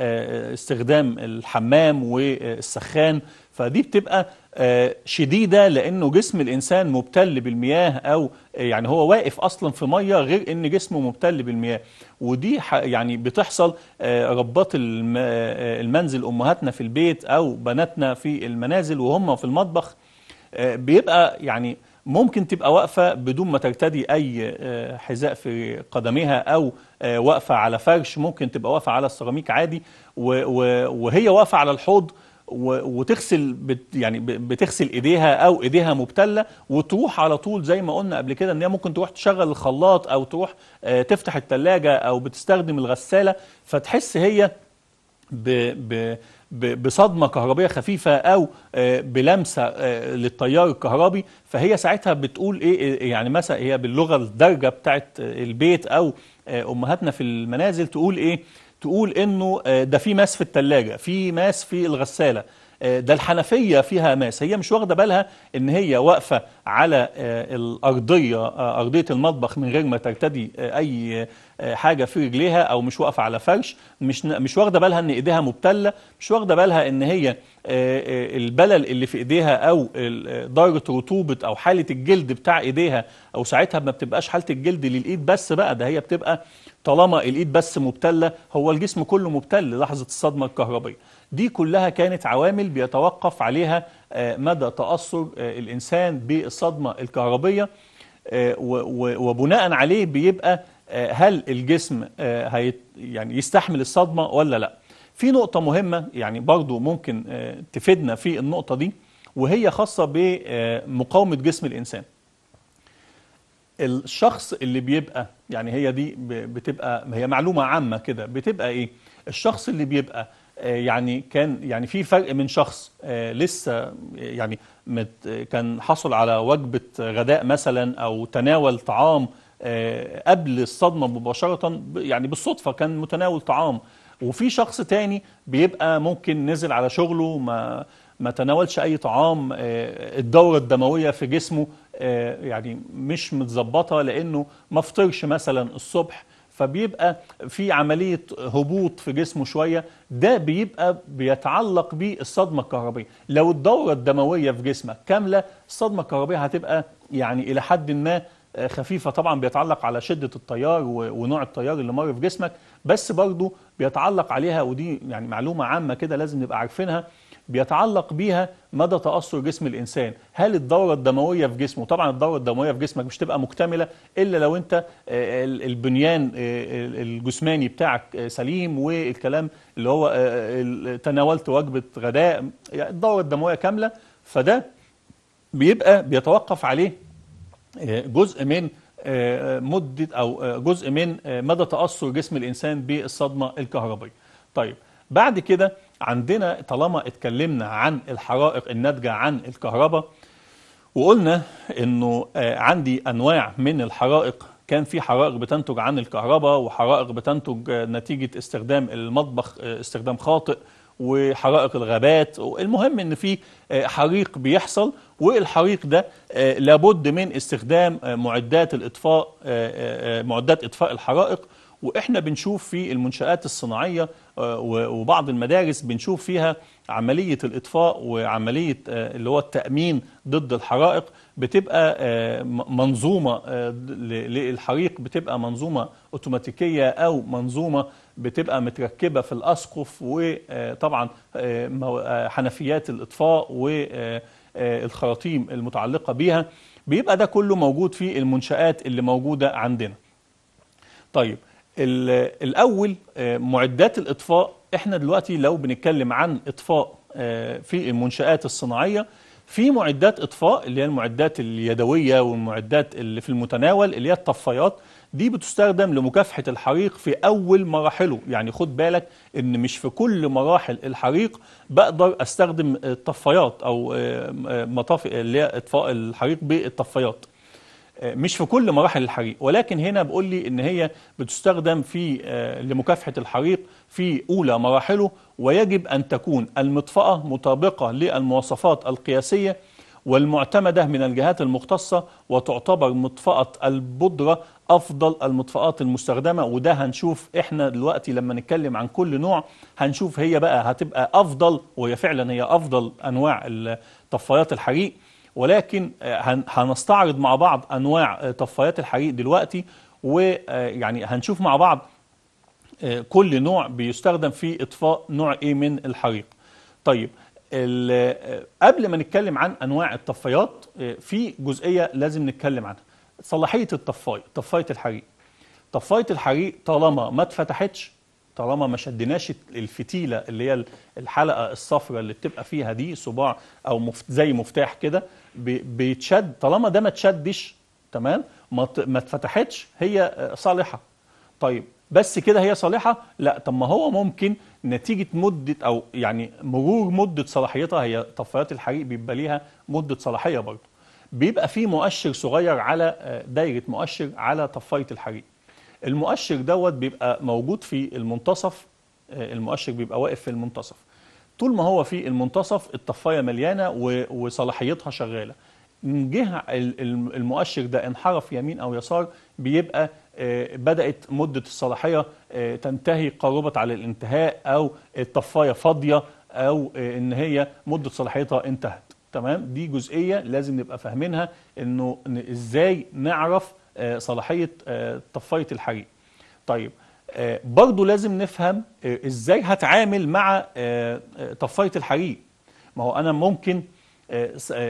استخدام الحمام والسخان فدي بتبقى آه، شديدة لأنه جسم الإنسان مبتل بالمياه أو آه، يعني هو واقف أصلا في مية غير أن جسمه مبتل بالمياه ودي يعني بتحصل آه، ربات المنزل أمهاتنا في البيت أو بناتنا في المنازل وهم في المطبخ بيبقى يعني ممكن تبقى واقفة بدون ما ترتدي أي حذاء في قدمها أو واقفة على فرش ممكن تبقى واقفة على السيراميك عادي وهي واقفة على الحوض وتغسل بت يعني بتغسل ايديها او ايديها مبتله وتروح على طول زي ما قلنا قبل كده ان هي ممكن تروح تشغل الخلاط او تروح آه، تفتح الثلاجه او بتستخدم الغساله فتحس هي ب ب بصدمة كهربية خفيفة أو آه، بلمسة آه، للتيار الكهربي فهي ساعتها بتقول إيه, إيه،, إيه، يعني مثلا هي باللغة الدرجة بتاعت البيت أو أمهاتنا في المنازل تقول إيه تقول انه آه، ده في ماس في الثلاجه في ماس في الغساله آه، ده الحنفية فيها ماس هي مش واخدة بالها ان هي واقفة على آه، الأرضية أرضية المطبخ من غير ما ترتدي أي حاجة في رجليها أو مش واقفة على فرش مش مش واخدة بالها ان إيديها مبتلة مش واخدة بالها ان هي البلل اللي في إيديها أو درجة رطوبة أو حالة الجلد بتاع إيديها أو ساعتها ما بتبقاش حالة الجلد للإيد بس بقى ده هي بتبقى طالما الايد بس مبتله هو الجسم كله مبتل لحظه الصدمه الكهربيه دي كلها كانت عوامل بيتوقف عليها آه، مدى تاثر آه، الانسان بالصدمه الكهربيه آه، وبناء عليه بيبقى هل الجسم يعني يستحمل الصدمه ولا لا في نقطه مهمه يعني برضو ممكن تفيدنا في النقطه دي وهي خاصه بمقاومه جسم الانسان الشخص اللي بيبقى يعني هي دي بتبقى هي معلومة عامة كده بتبقى إيه الشخص اللي بيبقى آه، يعني كان يعني في فرق من شخص آه، لسه يعني كان حصل على وجبة غداء مثلا أو تناول طعام آه، قبل الصدمة مباشرة يعني بالصدفة كان متناول طعام وفي شخص تاني بيبقى ممكن نزل على شغله ما ما تناولش أي طعام الدورة الدموية في جسمه آه، يعني مش متظبطه لانه ما فطرش مثلا الصبح فبيبقى في عملية هبوط في جسمه شوية ده بيبقى بيتعلق بالصدمة الكهربية لو الدورة الدموية في جسمك كاملة الصدمة الكهربية هتبقى يعني إلى حد ما آه، خفيفة طبعا بيتعلق على شدة التيار ونوع التيار اللي مر في جسمك بس برضه بيتعلق عليها ودي يعني معلومة عامة كده لازم نبقى عارفينها بيتعلق بيها مدى تأثر جسم الإنسان هل الدورة الدموية في جسمه طبعا الدورة الدموية في جسمك مش تبقى مكتملة إلا لو أنت آه، البنيان آه، الجسماني بتاعك آه، سليم والكلام اللي هو تناولت وجبة غداء يعني الدورة الدموية كاملة فده بيبقى بيتوقف عليه جزء من مدة أو جزء من مدى تأثر جسم الإنسان بالصدمة الكهربائية طيب بعد كده عندنا طالما اتكلمنا عن الحرائق الناتجة عن الكهرباء وقلنا انه آه، عندي انواع من الحرائق كان في حرائق بتنتج عن الكهرباء وحرائق بتنتج آه، نتيجة استخدام المطبخ آه، استخدام خاطئ وحرائق الغابات المهم ان في حريق بيحصل والحريق ده لابد من استخدام معدات الاطفاء معدات اطفاء الحرائق واحنا بنشوف في المنشآت الصناعية آه، وبعض المدارس بنشوف فيها عملية الإطفاء وعملية آه، اللي هو التأمين ضد الحرائق بتبقى آه، منظومة للحريق بتبقى منظومة أوتوماتيكية أو منظومة بتبقى متركبة في الأسقف وطبعا حنفيات الإطفاء والخراطيم المتعلقة بيها بيبقى ده كله موجود في المنشآت اللي موجودة عندنا طيب الأول آه، معدات الإطفاء إحنا دلوقتي لو بنتكلم عن إطفاء آه، في المنشآت الصناعية في معدات إطفاء اللي هي المعدات اليدوية والمعدات اللي في المتناول اللي هي الطفايات دي بتستخدم لمكافحة الحريق في أول مراحله يعني خد بالك إن مش في كل مراحل الحريق بقدر أستخدم الطفايات أو آه، مطافئ اللي هي إطفاء الحريق بالطفايات مش في كل مراحل الحريق ولكن هنا بقول لي ان هي بتستخدم في آه، لمكافحه الحريق في اولى مراحله ويجب ان تكون المطفاه مطابقه للمواصفات القياسيه والمعتمده من الجهات المختصه وتعتبر مطفاه البودره افضل المطفئات المستخدمه وده هنشوف احنا دلوقتي لما نتكلم عن كل نوع هنشوف هي بقى هتبقى افضل وهي فعلا هي افضل انواع طفايات الحريق ولكن آه، هنستعرض مع بعض أنواع آه، طفايات الحريق دلوقتي ويعني آه، هنشوف مع بعض كل نوع بيستخدم في إطفاء نوع إيه من الحريق طيب قبل ما نتكلم عن أنواع الطفايات في جزئية لازم نتكلم عنها صلاحية الطفاية طفاية الحريق طفاية الحريق طالما ما اتفتحتش طالما ما شدناش الفتيله اللي هي الحلقه الصفراء اللي بتبقى فيها دي صباع او مفت زي مفتاح كده بيتشد طالما ده ما اتشدش تمام ما ما اتفتحتش هي آه، صالحه طيب بس كده هي صالحه لا طب ما هو ممكن نتيجه مده او يعني مرور مده صلاحيتها هي طفايات الحريق بيبقى ليها مده صلاحيه برضه بيبقى في مؤشر صغير على آه، دايره مؤشر على طفايه الحريق المؤشر دوت بيبقى موجود في المنتصف آه، المؤشر بيبقى واقف في المنتصف طول ما هو في المنتصف الطفايه مليانه وصلاحيتها شغاله جه المؤشر ده انحرف يمين او يسار بيبقى آه، بدأت مدة الصلاحية آه، تنتهي قربت على الانتهاء أو الطفاية فاضية أو آه، إن هي مدة صلاحيتها انتهت تمام دي جزئية لازم نبقى فاهمينها إنه إزاي نعرف صلاحية طفاية الحريق طيب آه، برضه لازم نفهم آه، ازاي هتعامل مع آه، طفايه الحريق ما هو انا ممكن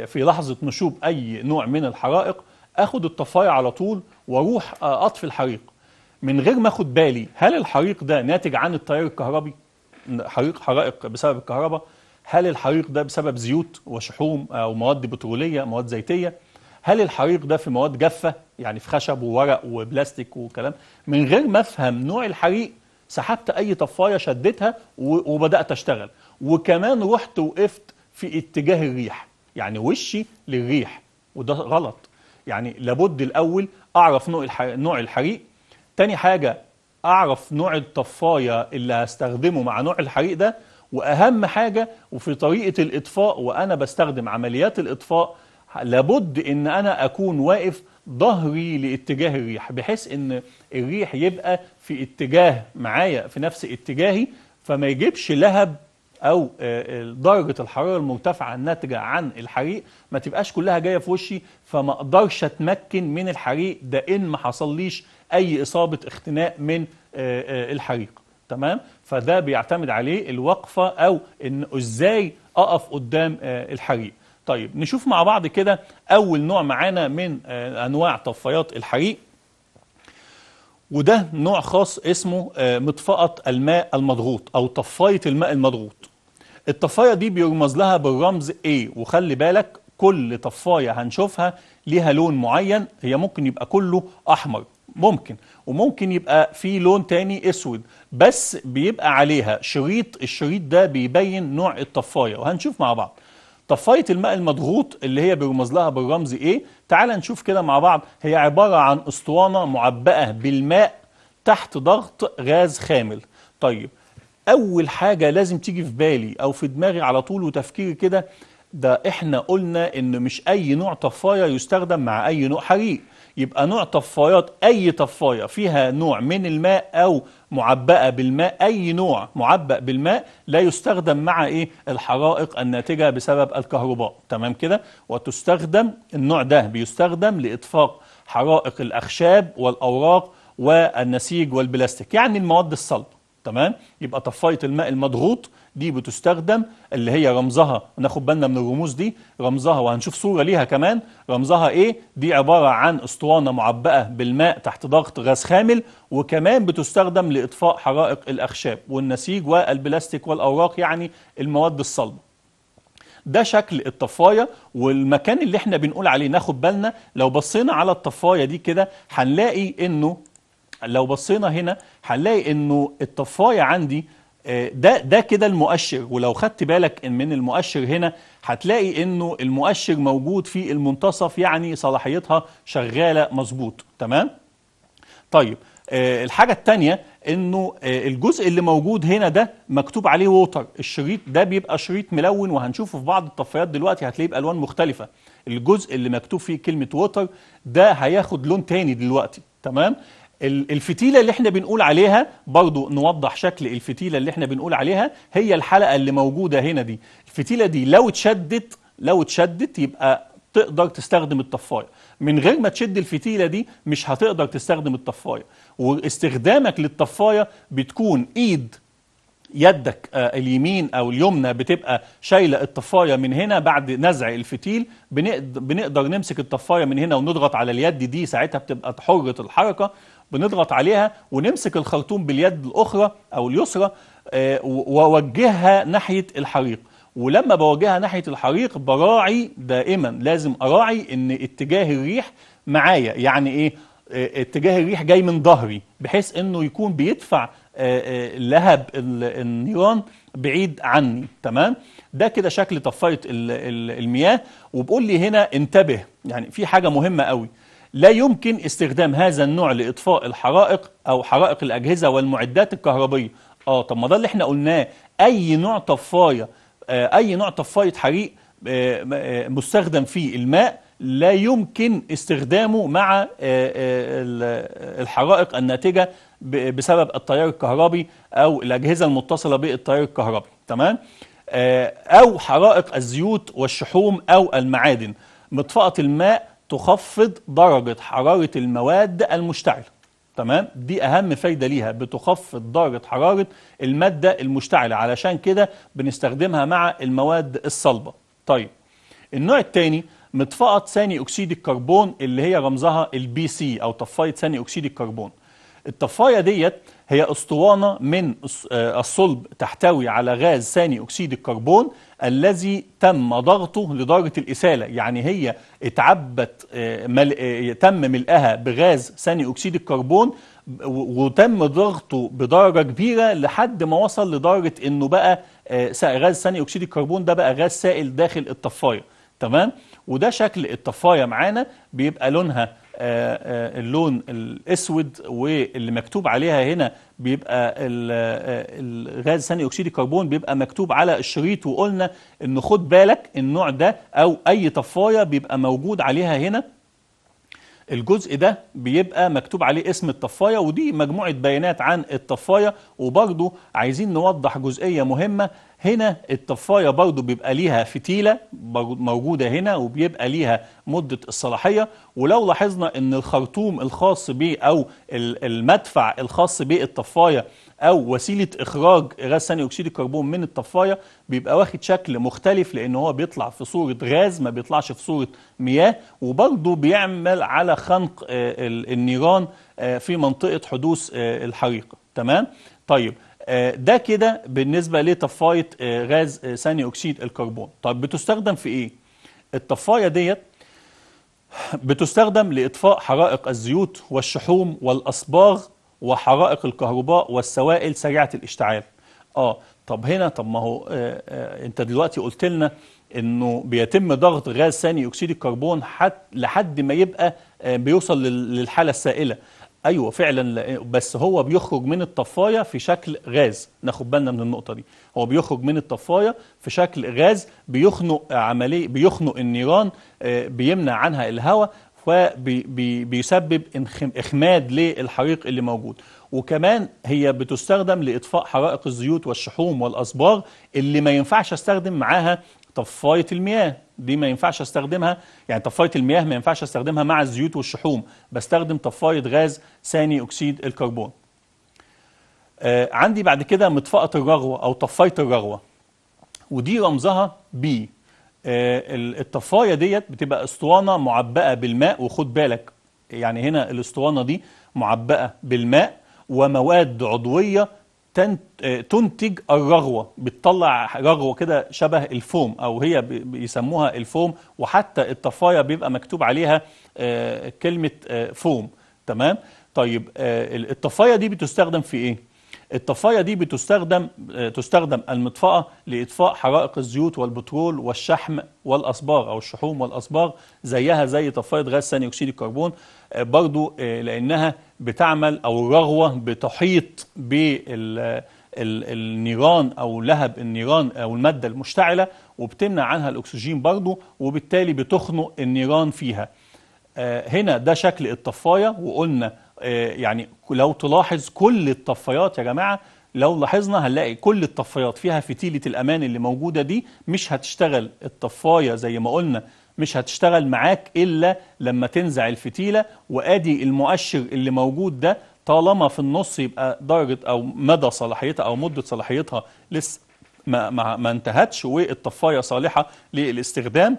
في لحظه نشوب اي نوع من الحرائق اخد الطفايه على طول واروح اطفي الحريق من غير ما اخد بالي هل الحريق ده ناتج عن التيار الكهربي حريق حرائق بسبب الكهرباء هل الحريق ده بسبب زيوت وشحوم او مواد بتروليه مواد زيتيه هل الحريق ده في مواد جافه يعني في خشب وورق وبلاستيك وكلام من غير ما افهم نوع الحريق سحبت اي طفايه شدتها وبدات اشتغل وكمان رحت وقفت في اتجاه الريح يعني وشي للريح وده غلط يعني لابد الاول اعرف نوع الحريق نوع الحريق تاني حاجه اعرف نوع الطفايه اللي هستخدمه مع نوع الحريق ده واهم حاجه وفي طريقه الاطفاء وانا بستخدم عمليات الاطفاء لابد ان انا اكون واقف ظهري لاتجاه الريح بحيث ان الريح يبقى في اتجاه معايا في نفس اتجاهي فما يجيبش لهب او آه، آه، درجه الحراره المرتفعه الناتجه عن الحريق ما تبقاش كلها جايه في وشي فما اقدرش اتمكن من الحريق ده ان ما حصليش اي اصابه اختناق من آه، الحريق تمام فده بيعتمد عليه الوقفه او ان ازاي اقف قدام الحريق طيب نشوف مع بعض كده أول نوع معانا من آه، أنواع طفايات الحريق وده نوع خاص اسمه آه، مطفأة الماء المضغوط أو طفاية الماء المضغوط الطفاية دي بيرمز لها بالرمز A وخلي بالك كل طفاية هنشوفها ليها لون معين هي ممكن يبقى كله أحمر ممكن وممكن يبقى في لون تاني اسود بس بيبقى عليها شريط الشريط ده بيبين نوع الطفايه وهنشوف مع بعض طفايه الماء المضغوط اللي هي بيرمز لها بالرمز ايه تعال نشوف كده مع بعض هي عباره عن اسطوانه معبأه بالماء تحت ضغط غاز خامل طيب اول حاجه لازم تيجي في بالي او في دماغي على طول وتفكيري كده ده احنا قلنا ان مش اي نوع طفايه يستخدم مع اي نوع حريق يبقى نوع طفايات أي طفاية فيها نوع من الماء أو معبأة بالماء أي نوع معبأ بالماء لا يستخدم مع إيه الحرائق الناتجة بسبب الكهرباء تمام كده وتستخدم النوع ده بيستخدم لإطفاء حرائق الأخشاب والأوراق والنسيج والبلاستيك يعني المواد الصلبة تمام يبقى طفايه الماء المضغوط دي بتستخدم اللي هي رمزها ناخد بالنا من الرموز دي رمزها وهنشوف صورة ليها كمان رمزها ايه دي عبارة عن اسطوانة معبأة بالماء تحت ضغط غاز خامل وكمان بتستخدم لإطفاء حرائق الأخشاب والنسيج والبلاستيك والأوراق يعني المواد الصلبة ده شكل الطفايه والمكان اللي احنا بنقول عليه ناخد بالنا لو بصينا على الطفايه دي كده هنلاقي انه لو بصينا هنا هنلاقي انه الطفايه عندي آه، ده ده كده المؤشر ولو خدت بالك من المؤشر هنا هتلاقي انه المؤشر موجود في المنتصف يعني صلاحيتها شغاله مظبوط تمام طيب آه، الحاجه الثانيه انه آه، الجزء اللي موجود هنا ده مكتوب عليه ووتر الشريط ده بيبقى شريط ملون وهنشوفه في بعض الطفيات دلوقتي هتلاقيه بالوان مختلفه الجزء اللي مكتوب فيه كلمه ووتر ده هياخد لون تاني دلوقتي تمام الفتيله اللي احنا بنقول عليها برضو نوضح شكل الفتيله اللي احنا بنقول عليها هي الحلقه اللي موجوده هنا دي الفتيله دي لو اتشدت لو اتشدت يبقى تقدر تستخدم الطفايه من غير ما تشد الفتيله دي مش هتقدر تستخدم الطفايه واستخدامك للطفايه بتكون ايد يدك آه، اليمين او اليمنى بتبقى شايله الطفايه من هنا بعد نزع الفتيل بنقدر نمسك الطفايه من هنا ونضغط على اليد دي ساعتها بتبقى حره الحركه بنضغط عليها ونمسك الخرطوم باليد الأخرى أو اليسرى آه، ووجهها ناحية الحريق ولما بوجهها ناحية الحريق براعي دائما لازم أراعي إن اتجاه الريح معايا يعني إيه آه، اتجاه الريح جاي من ظهري بحيث إنه يكون بيدفع آه، لهب النيران بعيد عني تمام ده كده شكل طفايه المياه وبقول لي هنا انتبه يعني في حاجه مهمه قوي لا يمكن استخدام هذا النوع لإطفاء الحرائق أو حرائق الأجهزة والمعدات الكهربية اه طب ما ده اللي احنا قلناه أي نوع طفاية آه، أي نوع طفاية حريق آه، آه، مستخدم فيه الماء لا يمكن استخدامه مع الحرائق الناتجة بسبب التيار الكهربي أو الأجهزة المتصلة بالتيار الكهربي تمام؟ أو حرائق الزيوت والشحوم أو المعادن مطفأة الماء تخفض درجة حرارة المواد المشتعلة تمام دي أهم فايدة ليها بتخفض درجة حرارة المادة المشتعلة علشان كده بنستخدمها مع المواد الصلبة طيب النوع الثاني مطفأة ثاني أكسيد الكربون اللي هي رمزها البي سي أو طفاية ثاني أكسيد الكربون الطفايه ديت هي اسطوانه من آه، الصلب تحتوي على غاز ثاني اكسيد الكربون الذي تم ضغطه لدرجه الاساله يعني هي اتعبت آه، مل... آه، تم ملئها بغاز ثاني اكسيد الكربون وتم ضغطه بدرجه كبيره لحد ما وصل لدرجه انه بقى غاز ثاني اكسيد الكربون ده بقى غاز سائل داخل الطفايه تمام وده شكل الطفايه معانا بيبقى لونها آه، آه، اللون الاسود واللي مكتوب عليها هنا بيبقى الغاز آه، ثاني اكسيد الكربون بيبقى مكتوب على الشريط وقلنا ان خد بالك النوع ده او اي طفايه بيبقى موجود عليها هنا الجزء ده بيبقى مكتوب عليه اسم الطفايه ودي مجموعه بيانات عن الطفايه وبرضو عايزين نوضح جزئيه مهمه هنا الطفايه برضو بيبقى ليها فتيله موجوده هنا وبيبقى ليها مده الصلاحيه ولو لاحظنا ان الخرطوم الخاص بيه او المدفع الخاص بالطفايه او وسيله اخراج غاز ثاني اكسيد الكربون من الطفايه بيبقى واخد شكل مختلف لان هو بيطلع في صوره غاز ما بيطلعش في صوره مياه وبرضه بيعمل على خنق آه، النيران آه، في منطقه حدوث آه، الحريقه تمام طيب ده كده بالنسبه لطفايه غاز ثاني اكسيد الكربون طب بتستخدم في ايه الطفايه ديت بتستخدم لاطفاء حرائق الزيوت والشحوم والاصباغ وحرائق الكهرباء والسوائل سريعة الاشتعال اه طب هنا طب ما هو آه آه انت دلوقتي قلت لنا انه بيتم ضغط غاز ثاني اكسيد الكربون حت لحد ما يبقى آه بيوصل للحاله السائله ايوه فعلا بس هو بيخرج من الطفايه في شكل غاز ناخد بالنا من النقطه دي هو بيخرج من الطفايه في شكل غاز بيخنق عمليه بيخنق النيران آه، بيمنع عنها الهواء وبيسبب إخماد للحريق اللي موجود وكمان هي بتستخدم لإطفاء حرائق الزيوت والشحوم والأصباغ اللي ما ينفعش أستخدم معاها طفايه المياه دي ما ينفعش استخدمها يعني طفايه المياه ما ينفعش استخدمها مع الزيوت والشحوم بستخدم طفايه غاز ثاني اكسيد الكربون آه، عندي بعد كده مطفاه الرغوه او طفايه الرغوه ودي رمزها بي آه، الطفايه ديت بتبقى اسطوانه معبأه بالماء وخد بالك يعني هنا الاسطوانه دي معبأه بالماء ومواد عضويه آه، تنتج الرغوه بتطلع رغوه كده شبه الفوم او هي بيسموها الفوم وحتى الطفايه بيبقى مكتوب عليها آه، كلمه فوم تمام طيب الطفايه دي بتستخدم في ايه الطفايه دي بتستخدم تستخدم المطفاه لاطفاء حرائق الزيوت والبترول والشحم والاصباغ او الشحوم والاصباغ زيها زي طفايه غاز ثاني اكسيد الكربون آه، برضو آه، لانها بتعمل او الرغوه بتحيط بال النيران او لهب النيران او الماده المشتعله وبتمنع عنها الاكسجين برضه وبالتالي بتخنق النيران فيها آه، هنا ده شكل الطفايه وقلنا آه، يعني لو تلاحظ كل الطفايات يا جماعة لو لاحظنا هنلاقي كل الطفايات فيها فتيلة الأمان اللي موجودة دي مش هتشتغل الطفاية زي ما قلنا مش هتشتغل معاك إلا لما تنزع الفتيلة وأدي المؤشر اللي موجود ده طالما في النص يبقى درجة أو مدى صلاحيتها أو مدة صلاحيتها لسه ما, ما, ما انتهتش والطفاية صالحة للاستخدام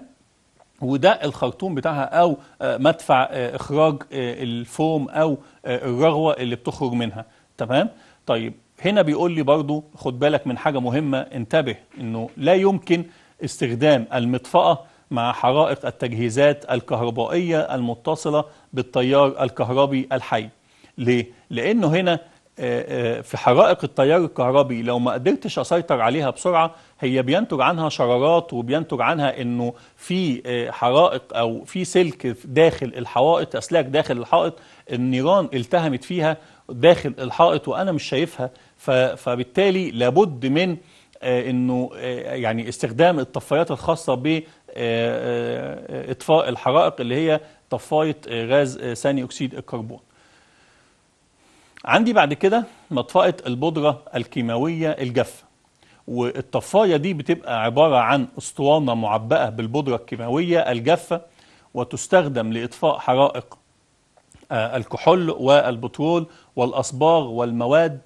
وده الخرطوم بتاعها او آه، مدفع آه، اخراج آه، الفوم او الرغوه اللي بتخرج منها تمام طيب هنا بيقول لي برضو خد بالك من حاجه مهمه انتبه انه لا يمكن استخدام المطفاه مع حرائق التجهيزات الكهربائيه المتصله بالتيار الكهربي الحي ليه لانه هنا آه، آه، في حرائق التيار الكهربي لو ما قدرتش اسيطر عليها بسرعه هي بينتج عنها شرارات وبينتج عنها انه في آه، حرائق او في سلك داخل الحوائط اسلاك داخل الحائط النيران التهمت فيها داخل الحائط وانا مش شايفها فبالتالي لابد من انه يعني استخدام الطفايات الخاصه ب اطفاء الحرائق اللي هي طفايه غاز ثاني اكسيد الكربون عندي بعد كده مطفأة البودرة الكيماوية الجافة والطفاية دي بتبقى عبارة عن اسطوانة معبأة بالبودرة الكيماوية الجافة وتستخدم لإطفاء حرائق آه، الكحول والبترول والأصباغ والمواد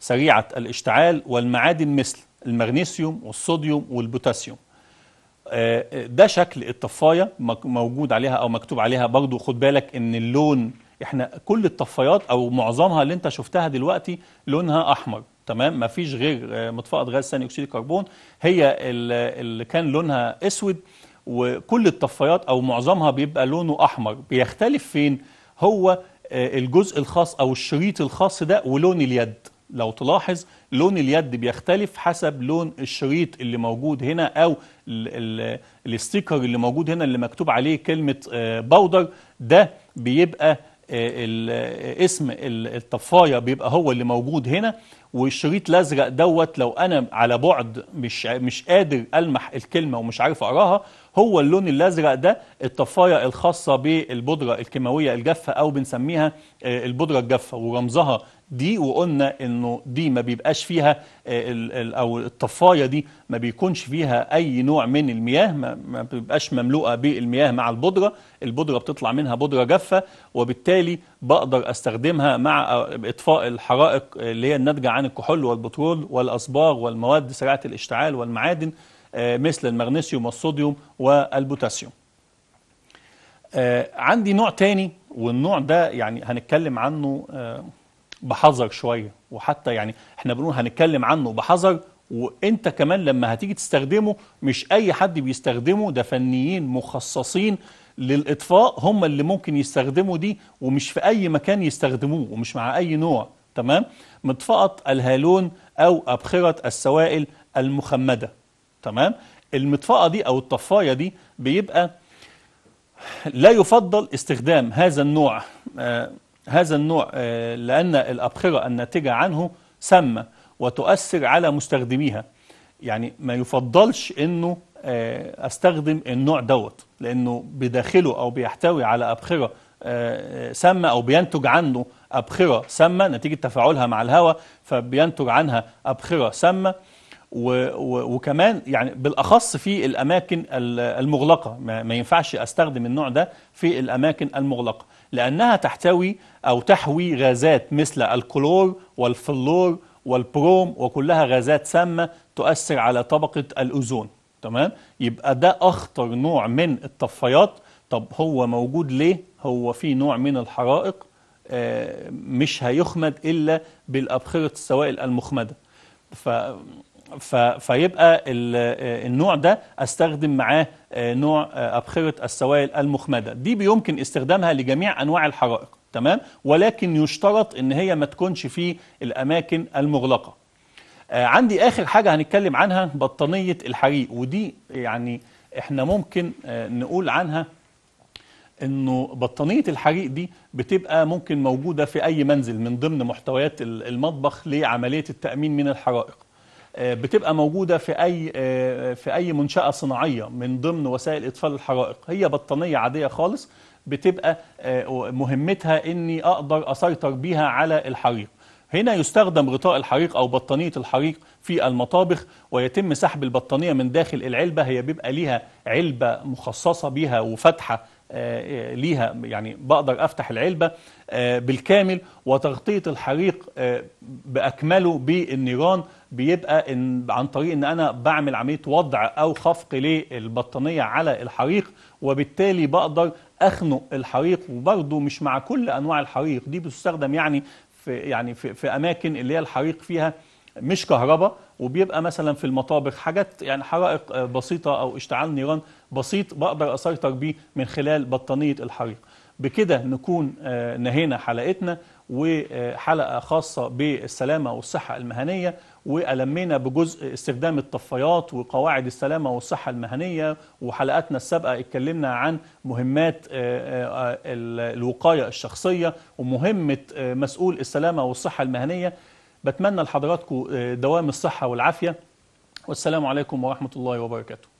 سريعة الاشتعال والمعادن مثل المغنيسيوم والصوديوم والبوتاسيوم آه، آه، ده شكل الطفاية موجود عليها أو مكتوب عليها برضو خد بالك إن اللون احنا كل الطفايات او معظمها اللي انت شفتها دلوقتي لونها احمر تمام مفيش غير مطفاه غاز ثاني اكسيد الكربون هي اللي كان لونها اسود وكل الطفايات او معظمها بيبقى لونه احمر بيختلف فين هو آه، الجزء الخاص او الشريط الخاص ده ولون اليد لو تلاحظ لون اليد بيختلف حسب لون الشريط اللي موجود هنا او الستيكر اللي موجود هنا اللي مكتوب عليه كلمه آه، باودر ده بيبقى اسم الطفايه بيبقى هو اللي موجود هنا والشريط الازرق دوت لو انا على بعد مش مش قادر المح الكلمه ومش عارف اقراها هو اللون الازرق ده الطفايه الخاصه بالبودره الكيماويه الجافه او بنسميها آه، البودره الجافه ورمزها دي وقلنا انه دي ما بيبقاش فيها آه، او الطفايه دي ما بيكونش فيها اي نوع من المياه ما بيبقاش مملوءه بالمياه مع البودره البودره بتطلع منها بودره جافه وبالتالي بقدر استخدمها مع آه، اطفاء الحرائق اللي هي الناتجه عن الكحول والبترول والاصباغ والمواد سريعه الاشتعال والمعادن آه، مثل المغنيسيوم والصوديوم والبوتاسيوم عندي نوع تاني والنوع ده يعني هنتكلم عنه بحذر شويه وحتى يعني احنا بنقول هنتكلم عنه بحذر وانت كمان لما هتيجي تستخدمه مش اي حد بيستخدمه ده فنيين مخصصين للاطفاء هم اللي ممكن يستخدموا دي ومش في اي مكان يستخدموه ومش مع اي نوع تمام مطفاه الهالون او ابخره السوائل المخمده تمام المطفاه دي او الطفايه دي بيبقى لا يفضل استخدام هذا النوع آه، هذا النوع آه، لأن الأبخرة الناتجة عنه سامة وتؤثر على مستخدميها يعني ما يفضلش أنه آه، أستخدم النوع دوت لأنه بداخله أو بيحتوي على أبخرة آه، سامة أو بينتج عنه أبخرة سامة نتيجة تفاعلها مع الهواء فبينتج عنها أبخرة سامة وكمان يعني بالأخص في الأماكن المغلقة ما ينفعش أستخدم النوع ده في الأماكن المغلقة لأنها تحتوي أو تحوي غازات مثل الكلور والفلور والبروم وكلها غازات سامة تؤثر على طبقة الأوزون تمام يبقى ده أخطر نوع من الطفايات طب هو موجود ليه هو في نوع من الحرائق آه، مش هيخمد إلا بالأبخرة السوائل المخمدة ف فيبقى آه، النوع ده استخدم معاه آه، نوع آه، ابخره السوائل المخمده دي بيمكن استخدامها لجميع انواع الحرائق تمام ولكن يشترط ان هي ما تكونش في الاماكن المغلقه عندي اخر حاجه هنتكلم عنها بطانيه الحريق ودي يعني احنا ممكن نقول عنها انه بطانيه الحريق دي بتبقى ممكن موجوده في اي منزل من ضمن محتويات المطبخ لعمليه التامين من الحرائق آه، بتبقى موجودة في أي آه، آه، في أي منشأة صناعية من ضمن وسائل إطفاء الحرائق هي بطانية عادية خالص بتبقى مهمتها إني أقدر أسيطر بيها على الحريق هنا يستخدم غطاء الحريق أو بطانية الحريق في المطابخ ويتم سحب البطانية من داخل العلبة هي بيبقى ليها علبة مخصصة بيها وفتحة ليها يعني بقدر افتح العلبه بالكامل وتغطيه الحريق باكمله بالنيران بيبقى إن عن طريق ان انا بعمل عمليه وضع او خفق للبطانيه على الحريق وبالتالي بقدر اخنق الحريق وبرضه مش مع كل انواع الحريق دي بتستخدم يعني في يعني في, في اماكن اللي هي الحريق فيها مش كهرباء وبيبقى مثلا في المطابخ حاجات يعني حرائق آه، بسيطه او اشتعال نيران بسيط بقدر اسيطر بيه من خلال بطانيه الحريق بكده نكون آه، نهينا حلقتنا وحلقه خاصه بالسلامه والصحه المهنيه والمينا بجزء استخدام الطفايات وقواعد السلامه والصحه المهنيه وحلقاتنا السابقه اتكلمنا عن مهمات آه، آه، الوقايه الشخصيه ومهمه آه، مسؤول السلامه والصحه المهنيه بتمنى لحضراتكم دوام الصحه والعافيه والسلام عليكم ورحمه الله وبركاته